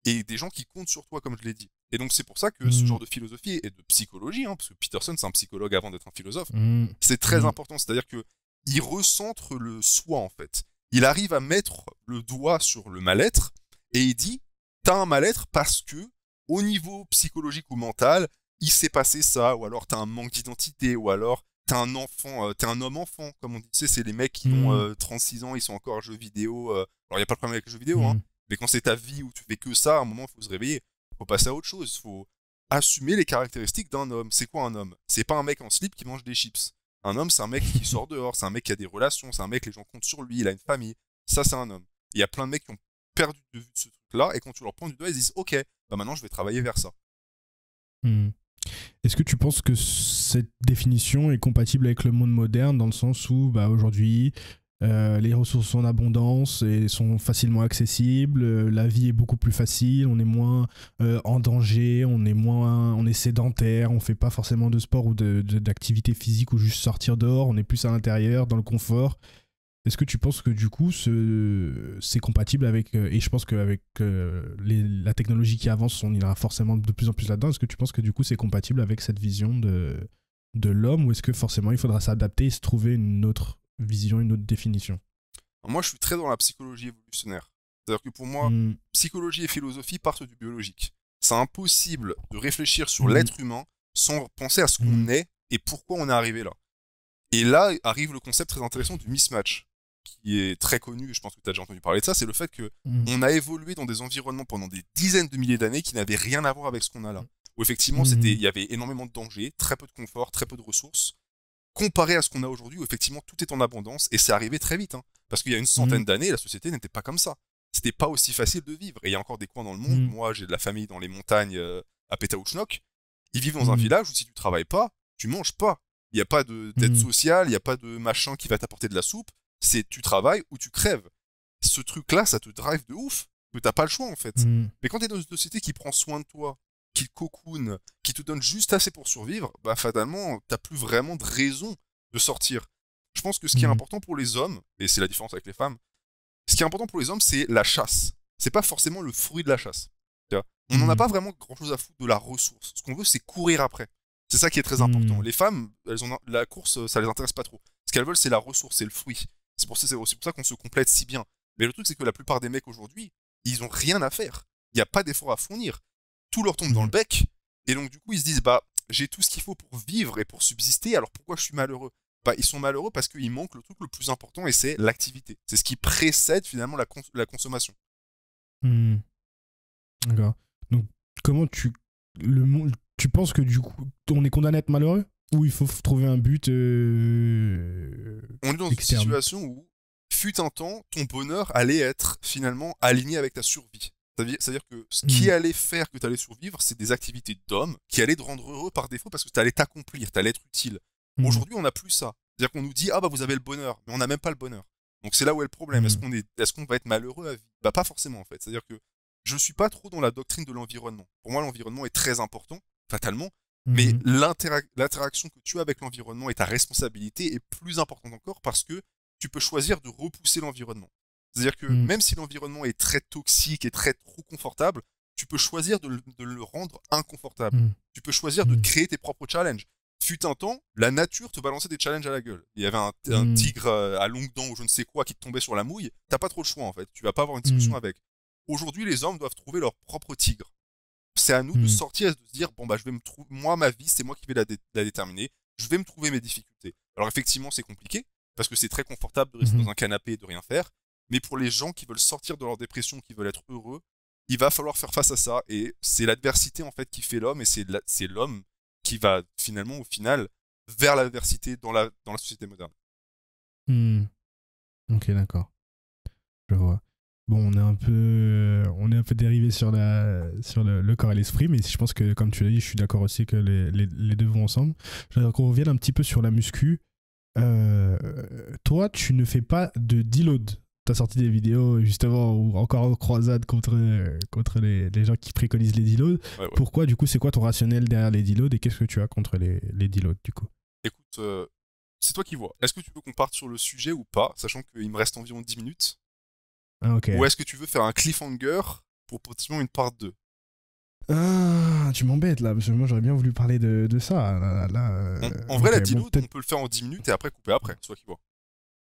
S2: et des gens qui comptent sur toi, comme je l'ai dit. Et donc c'est pour ça que ce mm. genre de philosophie et de psychologie, hein, parce que Peterson c'est un psychologue avant d'être un philosophe, mm. c'est très important. C'est-à-dire que il recentre le soi en fait. Il arrive à mettre le doigt sur le mal-être et il dit t'as un mal-être parce que au niveau psychologique ou mental, il s'est passé ça, ou alors t'as un manque d'identité, ou alors t'es un enfant, euh, t'es un homme enfant, comme on dit. Tu sais, c'est les mecs qui ont 36 hmm. euh, ans, ils sont encore jeux vidéo. Euh. alors, il n'y a pas de problème avec les jeux vidéo, hein, hmm. mais quand c'est ta vie où tu fais que ça, à un moment, il faut se réveiller. faut passer à autre chose. il faut assumer les caractéristiques d'un homme. C'est quoi un homme C'est pas un mec en slip qui mange des chips. Un homme, c'est un mec qui sort dehors, c'est un mec qui a des relations, c'est un mec, les gens comptent sur lui, il a une famille. Ça, c'est un homme. Il y a plein de mecs qui ont perdu de vue ce truc-là, et quand tu leur prends du doigt, ils disent Ok, bah maintenant je vais travailler vers ça.
S1: Hmm. Est-ce que tu penses que cette définition est compatible avec le monde moderne dans le sens où bah, aujourd'hui euh, les ressources sont en abondance et sont facilement accessibles, euh, la vie est beaucoup plus facile, on est moins euh, en danger, on est moins on est sédentaire, on fait pas forcément de sport ou d'activité physique ou juste sortir dehors, on est plus à l'intérieur, dans le confort est-ce que tu penses que du coup, c'est compatible avec, euh, et je pense qu'avec euh, la technologie qui avance, on ira forcément de plus en plus là-dedans, est-ce que tu penses que du coup, c'est compatible avec cette vision de, de l'homme, ou est-ce que forcément, il faudra s'adapter et se trouver une autre vision, une autre définition
S2: Moi, je suis très dans la psychologie évolutionnaire. C'est-à-dire que pour moi, hmm. psychologie et philosophie partent du biologique. C'est impossible de réfléchir sur hmm. l'être humain sans penser à ce qu'on hmm. est et pourquoi on est arrivé là. Et là arrive le concept très intéressant du mismatch qui est très connu, je pense que tu as déjà entendu parler de ça, c'est le fait que mm. on a évolué dans des environnements pendant des dizaines de milliers d'années qui n'avaient rien à voir avec ce qu'on a là. Mm. Où effectivement, c'était, mm. il y avait énormément de dangers, très peu de confort, très peu de ressources, comparé à ce qu'on a aujourd'hui où effectivement tout est en abondance et c'est arrivé très vite. Hein. parce qu'il y a une centaine d'années, la société n'était pas comme ça. C'était pas aussi facile de vivre. Et il y a encore des coins dans le monde. Moi, j'ai de la famille dans les montagnes euh, à Pétaouchnok. Ils vivent dans un village où si tu travailles pas, tu manges pas. Il n'y a pas de tête sociale, il n'y a pas de machin qui va t'apporter de la soupe c'est tu travailles ou tu crèves. Ce truc-là, ça te drive de ouf, tu t'as pas le choix en fait. Mm. Mais quand t'es dans une société qui prend soin de toi, qui cocoune, qui te donne juste assez pour survivre, bah fatalement, t'as plus vraiment de raison de sortir. Je pense que ce qui est mm. important pour les hommes, et c'est la différence avec les femmes, ce qui est important pour les hommes, c'est la chasse. C'est pas forcément le fruit de la chasse. On n'en a mm. pas vraiment grand chose à foutre de la ressource. Ce qu'on veut, c'est courir après. C'est ça qui est très important. Les femmes, elles ont la course, ça les intéresse pas trop. Ce qu'elles veulent, c'est la ressource, c'est le fruit. C'est pour ça, c'est aussi qu'on se complète si bien. Mais le truc, c'est que la plupart des mecs aujourd'hui, ils ont rien à faire. Il n'y a pas d'effort à fournir. Tout leur tombe dans le mm. bec. Et donc, du coup, ils se disent, bah, j'ai tout ce qu'il faut pour vivre et pour subsister, alors pourquoi je suis malheureux bah, Ils sont malheureux parce qu'ils manquent le truc le plus important et c'est l'activité. C'est ce qui précède finalement la, consommation.
S1: Hmm. D'accord. Donc, comment tu. Le, tu penses que du coup, on est condamné à être malheureux où il faut trouver un but. Euh, on est dans une situation
S2: où, fut un temps, ton bonheur allait être finalement aligné avec ta survie. C'est-à-dire que ce qui mm. allait faire que tu allais survivre, c'est des activités d'homme qui allaient te rendre heureux par défaut parce que tu allais t'accomplir, tu allais être utile. Mm. Aujourd'hui, on n'a plus ça. C'est-à-dire qu'on nous dit Ah bah vous avez le bonheur, mais on n'a même pas le bonheur. Donc c'est là où est le problème. Est-ce mm. qu'on qu'on va être malheureux à vie Bah pas forcément en fait. C'est-à-dire que je ne suis pas trop dans la doctrine de l'environnement. Pour moi, l'environnement est très important, fatalement, mais mmh l'interaction que tu as avec l'environnement et ta responsabilité est plus importante encore parce que tu peux choisir de repousser l'environnement. C'est-à-dire que mmh. même si l'environnement est très toxique et très trop confortable, tu peux choisir de, le, rendre inconfortable. Mmh. Tu peux choisir de créer tes propres challenges. Fut un temps, la nature te balançait des challenges à la gueule. Il y avait un, tigre euh, à longues dents ou je ne sais quoi qui te tombait sur la mouille. T'as pas trop le choix en fait. Tu vas pas avoir une discussion avec. Aujourd'hui, les hommes doivent trouver leur propre tigre. C'est à nous de hmm. sortir et de se dire bon bah je vais me moi ma vie c'est moi qui vais la, déterminer. Je vais me trouver mes difficultés. Alors effectivement c'est compliqué parce que c'est très confortable de rester hmm. dans un canapé et de rien faire. Mais pour les gens qui veulent sortir de leur dépression, qui veulent être heureux, il va falloir faire face à ça. Et c'est l'adversité en fait qui fait l'homme et c'est l'homme qui va finalement au final vers l'adversité dans la, dans la société moderne.
S1: Hmm. Ok, d'accord. Je vois. Bon, on est un peu, euh, on est un peu dérivé sur, la, sur le, corps et l'esprit, mais je pense que, comme tu l'as dit, je suis d'accord aussi que les, deux vont ensemble. Je voudrais qu'on revienne un petit peu sur la muscu. Euh, toi, tu ne fais pas de deload. Tu as sorti des vidéos, justement, ou encore en croisade contre, contre les, gens qui préconisent les deloads. Pourquoi, du coup, c'est quoi ton rationnel derrière les deloads et qu'est-ce que tu as contre les, les deloads, du coup
S2: Écoute, euh, c'est toi qui vois. Est-ce que tu veux qu'on parte sur le sujet ou pas, sachant qu'il me reste environ 10 minutes ah, ou est-ce que tu veux faire un cliffhanger pour potentiellement une part 2
S1: ah, tu m'embêtes là, parce que moi j'aurais bien voulu parler de, de ça. Ah, là, en, euh, vrai, la dino, on
S2: peut le faire en 10 minutes et après couper après, soit qui voit.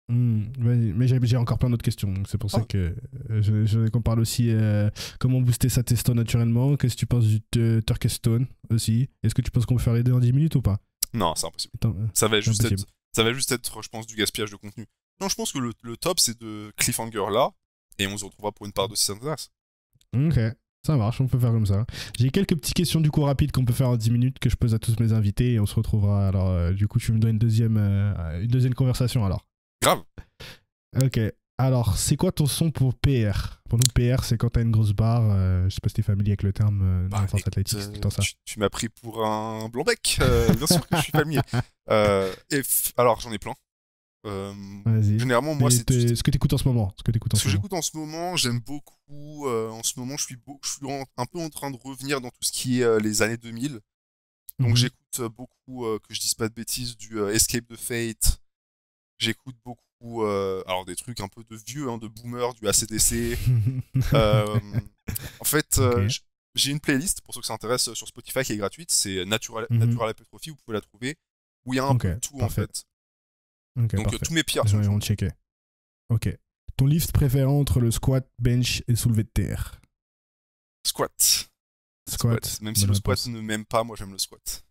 S1: Hmm, mais j'ai encore plein d'autres questions, donc c'est pour ça ah. que euh, je, qu'on parle aussi euh, comment booster sa testo naturellement. Qu'est-ce que tu penses du Turkestone aussi Est-ce que tu penses qu'on peut faire les deux en 10 minutes ou pas
S2: Non, c'est impossible. ça, va juste Être, ça va juste être, je pense, du gaspillage de contenu. Non, je pense que le top c'est de cliffhanger là, et on se retrouvera pour une part de ans
S1: Ok. Ça marche, on peut faire comme ça. J'ai quelques petites questions du coup rapides qu'on peut faire en 10 minutes que je pose à tous mes invités et on se retrouvera. Alors, euh, du coup, tu me donnes une deuxième, euh, une deuxième conversation alors. Grave. Ok. Alors, c'est quoi ton son pour PR Pour nous, PR, c'est quand t'as une grosse barre. Euh, je sais pas si t'es familier avec le terme bah, athlétique, tout ça. Tu,
S2: m'as pris pour un blanc bec. bien sûr que je suis familier. et alors, j'en ai plein. Euh, généralement, moi, c'est
S1: ce que écoutes en ce moment. Ce que j'écoute
S2: en ce moment, j'aime beaucoup. Euh, en ce moment, je suis, un peu en train de revenir dans tout ce qui est euh, les années 2000. Donc, mhm. j'écoute beaucoup, que je dise pas de bêtises, du Escape the Fate. J'écoute beaucoup, alors des trucs un peu de vieux, hein, de boomer, du ACDC. en fait, j'ai une playlist pour ceux que ça intéresse sur Spotify qui est gratuite. C'est Natural, mmh. vous pouvez la trouver.
S1: Où il y a un peu tout en fait. Donc euh, tous mes pires. Les checker. Ok. Ton lift préféré entre le squat, bench et soulevé de terre Squat. Squat. Même si le squat
S2: ne m'aime pas, moi j'aime le squat.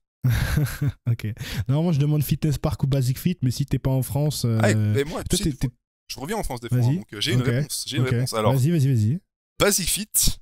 S1: ok. Normalement, je demande fitness park ou basic fit, mais si t'es pas en France. Ah, eh, euh, ben, tu
S2: je reviens en France des fois, donc euh, j'ai une réponse. J'ai une réponse. Alors, vas-y, vas-y, vas-y. Basic fit,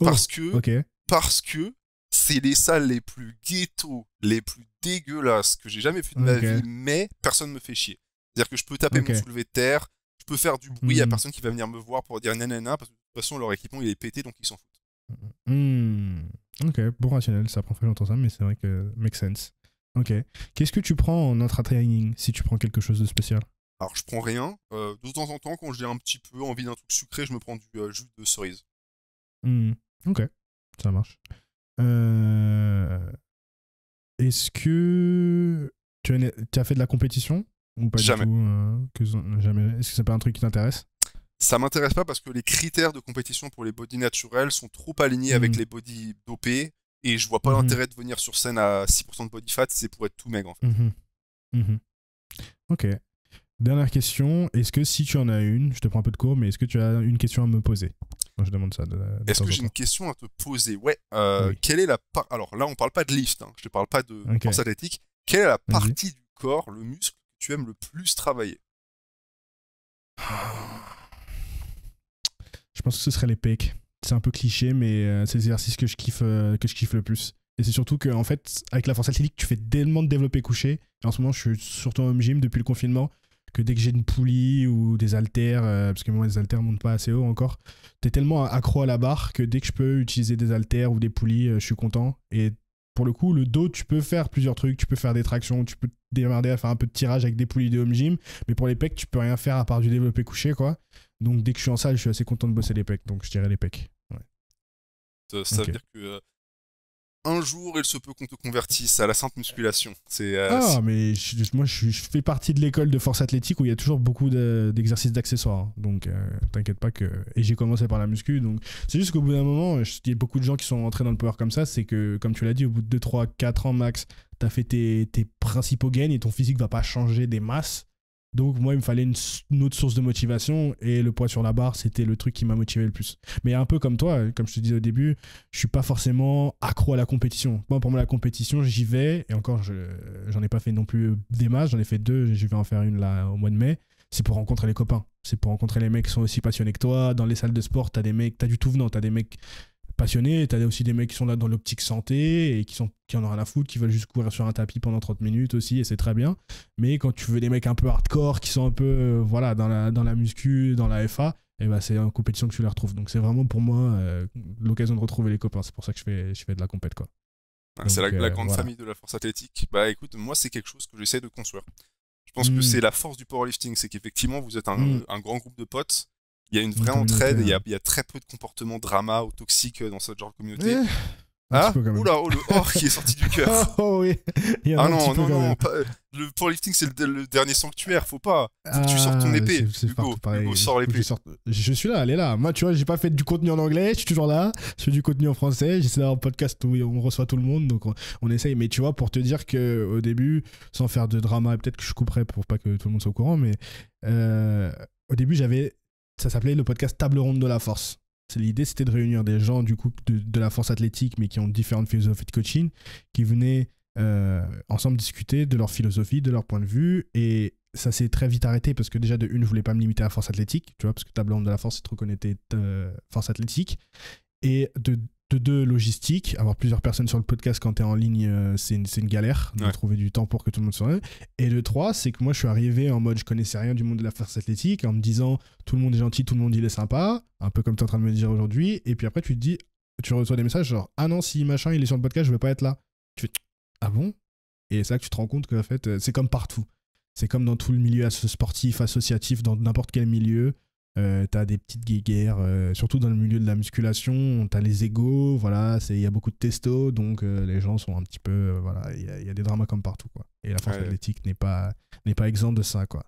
S1: oh. parce que, Ok.
S2: parce que c'est les salles les plus ghetto, les plus dégueulasses que j'ai jamais vues de ma vie, mais personne ne me fait chier. C'est-à-dire que je peux taper mon soulevé de terre, je peux faire du bruit, il a hmm. personne qui va venir me voir pour dire nanana, parce que de toute façon leur équipement il est pété donc ils s'en foutent.
S1: Hmm. Ok, bon rationnel, ça prend très longtemps ça, mais c'est vrai que makes sense. Ok. Qu'est-ce que tu prends en intra-training si tu prends quelque chose de spécial
S2: Alors je prends rien. Euh, de temps en temps, quand j'ai un petit peu envie d'un truc sucré, je me prends du euh, jus de cerise.
S1: Hmm. Ok, ça marche. Euh, est-ce que tu as, fait de la compétition ou pas Jamais. Du hein, jamais. Est-ce que c'est pas un truc qui t'intéresse
S2: ça m'intéresse pas parce que les critères de compétition pour les body naturels sont trop alignés avec mmh. les body dopés et je vois pas mmh. l'intérêt de venir sur scène à 6% de body fat, c'est pour être tout maigre en fait.
S1: Mmh ok. Dernière question, est-ce que si tu en as une, je te prends un peu de cours, mais est-ce que tu as une question à me poser je demande ça. Est-ce que j'ai une
S2: question à te poser Ouais. Euh, quelle est la part Alors là, on ne parle pas de lift. Hein. Je ne parle pas de force athlétique.
S1: Quelle est la partie du
S2: corps, le muscle que tu aimes le plus travailler ah.
S1: Je pense que ce serait les pecs. C'est un peu cliché, mais euh, c'est l'exercice que je kiffe, euh, que je kiffe le plus. Et c'est surtout que, en fait, avec la force athlétique, tu fais tellement de développés couché. en ce moment, je suis surtout en home gym depuis le confinement que dès que j'ai une poulie ou des haltères, euh, parce que moi les haltères montent pas assez haut encore, t'es tellement accro à la barre que dès que je peux utiliser des haltères ou des poulies, euh, je suis content. Et pour le coup, le dos, tu peux faire plusieurs trucs, tu peux faire des tractions, tu peux te démerder à faire un peu de tirage avec des poulies de home gym, mais pour les pecs, tu peux rien faire à part du développé couché, quoi. Donc dès que je suis en salle, je suis assez content de bosser les pecs, donc je dirais les pecs.
S2: Ça, veut dire que euh, un jour, il se peut qu'on te convertisse à la sainte musculation. C'est, euh, ah,
S1: mais je, moi, je, fais partie de l'école de force athlétique où il y a toujours beaucoup d'exercices d'accessoires. Hein. Donc, euh, t'inquiète pas que. Et j'ai commencé par la muscu. Donc, c'est juste qu'au bout d'un moment, il y a beaucoup de gens qui sont entrés dans le power comme ça. C'est que, comme tu l'as dit, au bout de 2, 3, 4 ans max, t'as fait tes, tes, principaux gains et ton physique va pas changer des masses. Donc moi, il me fallait une, autre source de motivation et le poids sur la barre, c'était le truc qui m'a motivé le plus. Mais un peu comme toi, comme je te disais au début, je suis pas forcément accro à la compétition. Moi, pour moi, la compétition, j'y vais et encore, j'en ai pas fait non plus des matchs, j'en ai fait deux, je vais en faire une là au mois de mai. C'est pour rencontrer les copains, c'est pour rencontrer les mecs qui sont aussi passionnés que toi. Dans les salles de sport, t'as des mecs, t'as du tout venant, as des mecs passionnés. Tu aussi des mecs qui sont là dans l'optique santé et qui, sont, qui en ont rien à foutre, qui veulent juste courir sur un tapis pendant 30 minutes aussi, et c'est très bien. Mais quand tu veux des mecs un peu hardcore, qui sont un peu euh, voilà, dans, la, dans la muscu, dans la FA, et eh ben c'est en compétition que tu les retrouves. Donc c'est vraiment pour moi euh, l'occasion de retrouver les copains. C'est pour ça que je fais, je fais de la compète. Quoi. Ah, c'est la, euh, grande famille
S2: de la force athlétique. Bah écoute, moi c'est quelque chose que j'essaie de construire. Je pense que hmm. c'est la force du powerlifting, c'est qu'effectivement vous êtes un hmm. grand groupe de potes il y a une vraie entraide, il y, a, très peu de comportements drama ou toxiques euh, dans ce genre
S1: de communauté. Eh, ah, oula, oh, le or qui est sorti du cœur. oh oui. ah non, non, non. Pas,
S2: euh, le powerlifting, c'est le, dernier sanctuaire. Faut pas. Faut que tu sors ton ah, épée. C'est, Hugo,
S1: Hugo sors l'épée. Je suis là, elle est là. Moi, tu vois, j'ai pas fait du contenu en anglais. Je suis toujours là. Je fais du contenu en français. J'essaie d'avoir un podcast où on reçoit tout le monde. Donc, on, essaye. Mais tu vois, pour te dire que au début, sans faire de drama, peut-être que je couperai pour pas que tout le monde soit au courant, mais euh, au début, j'avais ça s'appelait le podcast Table Ronde de la Force. L'idée, c'était de réunir des gens du coup de, la force athlétique, mais qui ont différentes philosophies de coaching, qui venaient euh, ensemble discuter de leur philosophie, de leur point de vue. Et ça s'est très vite arrêté parce que déjà, de une, je voulais pas me limiter à la force athlétique, tu vois, parce que Table Ronde de la Force, c'est trop connecté euh, force athlétique. Et de de deux, logistique. Avoir plusieurs personnes sur le podcast quand tu es en ligne, euh, c'est une, galère de trouver du temps pour que tout le monde soit là. Et le 3, c'est que moi, je suis arrivé en mode je connaissais rien du monde de la force athlétique en me disant tout le monde est gentil, tout le monde il est sympa, un peu comme tu es en train de me dire aujourd'hui. Et puis après, tu te dis, tu reçois des messages genre ah non, si machin il est sur le podcast, je vais pas être là. Tu fais ah bon Et c'est là que tu te rends compte que fait, euh, c'est comme partout. C'est comme dans tout le milieu sportif, associatif, dans n'importe quel milieu. Euh, t'as des petites guéguerres, euh, surtout dans le milieu de la musculation, t'as les égaux, voilà, il y a beaucoup de testo, donc euh, les gens sont un petit peu, voilà, il y, a des dramas comme partout, quoi. Et la force athlétique n'est pas, n'est pas exempte de ça, quoi.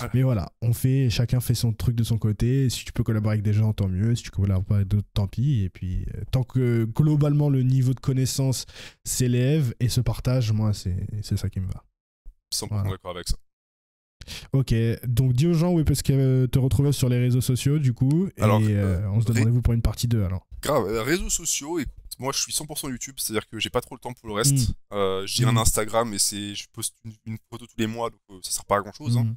S1: Ah. Mais voilà, on fait, chacun fait son truc de son côté. Si tu peux collaborer avec des gens, tant mieux. Si tu collabores pas avec d'autres, tant pis. Et puis, tant que globalement le niveau de connaissance s'élève et se partage, moi, c'est ça qui me va.
S2: 100% d'accord avec ça.
S1: Ok, donc dis aux gens où est-ce que euh, te retrouver sur les réseaux sociaux du coup. et euh, euh, on se donne rendez-vous pour une partie 2 alors.
S2: Grave, réseaux sociaux, et moi je suis 100% YouTube, c'est-à-dire que j'ai pas trop le temps pour le reste. Mm. j'ai un mm. Instagram et c'est, je poste une, photo tous les mois, donc ça sert pas à grand chose. Hein. Mm.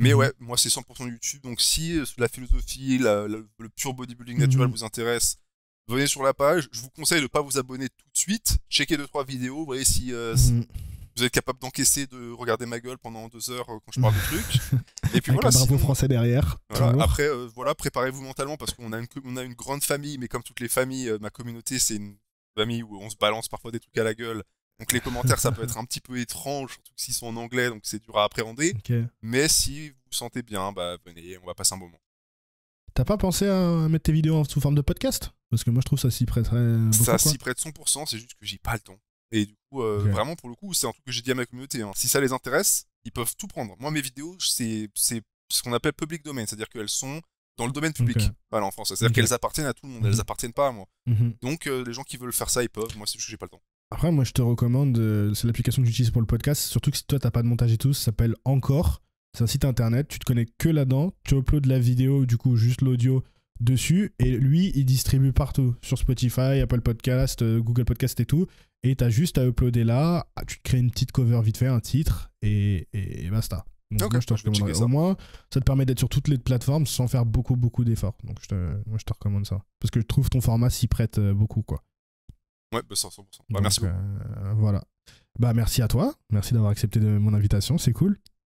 S2: Mais ouais, moi c'est 100% YouTube, donc si la philosophie, le pur bodybuilding naturel vous intéresse, venez sur la page. Je vous conseille de ne pas vous abonner tout de suite, checker 2-3 vidéos, vous voyez si vous êtes capable d'encaisser, de regarder ma gueule pendant deux heures euh, quand je parle de trucs.
S1: Et puis Avec voilà. Un bravo français derrière. après,
S2: euh, voilà, préparez-vous mentalement parce qu'on a une, on a une grande famille, mais comme toutes les familles, euh, ma communauté, c'est une famille où on se balance parfois des trucs à la gueule. Donc les commentaires, ça peut être un petit peu étrange, surtout s'ils sont en anglais, donc c'est dur à appréhender. Mais si vous vous sentez bien, bah venez, on va passer un moment.
S1: T'as pas pensé à mettre tes vidéos sous forme de podcast Parce que moi je trouve ça s'y prête. ça s'y
S2: prête 100%, c'est juste que j'ai pas le temps. Et du coup, euh, vraiment, pour le coup, c'est un truc que j'ai dit à ma communauté. Hein. Si ça les intéresse, ils peuvent tout prendre. Moi, mes vidéos, c'est ce qu'on appelle public domain, c'est-à-dire qu'elles sont dans le domaine public, voilà, en français C'est-à-dire qu'elles appartiennent à tout le monde, elles mhm. appartiennent pas à moi. Mhm. Donc, euh, les gens qui veulent faire ça, ils peuvent. Moi, c'est juste que j'ai pas le temps.
S1: Après, moi, je te recommande, euh, c'est l'application que j'utilise pour le podcast, surtout que si toi, t'as pas de montage et tout, ça s'appelle Encore. C'est un site internet, tu te connais que là-dedans, tu uploads la vidéo, du coup, juste l'audio dessus et lui il distribue partout sur Spotify, Apple Podcast, euh, Google Podcast et tout et t'as juste à uploader là, ah, tu crées une petite cover vite fait, un titre et, basta. Donc moi, je te recommande Ça. ça te permet d'être sur toutes les plateformes sans faire beaucoup, beaucoup d'efforts. Donc, je te, moi, je te recommande ça. Parce que je trouve ton format s'y prête euh, beaucoup, quoi.
S2: Ouais, 100%. Bah, bah, merci
S1: euh, voilà. Bah, merci à toi. Merci d'avoir accepté de mon invitation. C'est cool.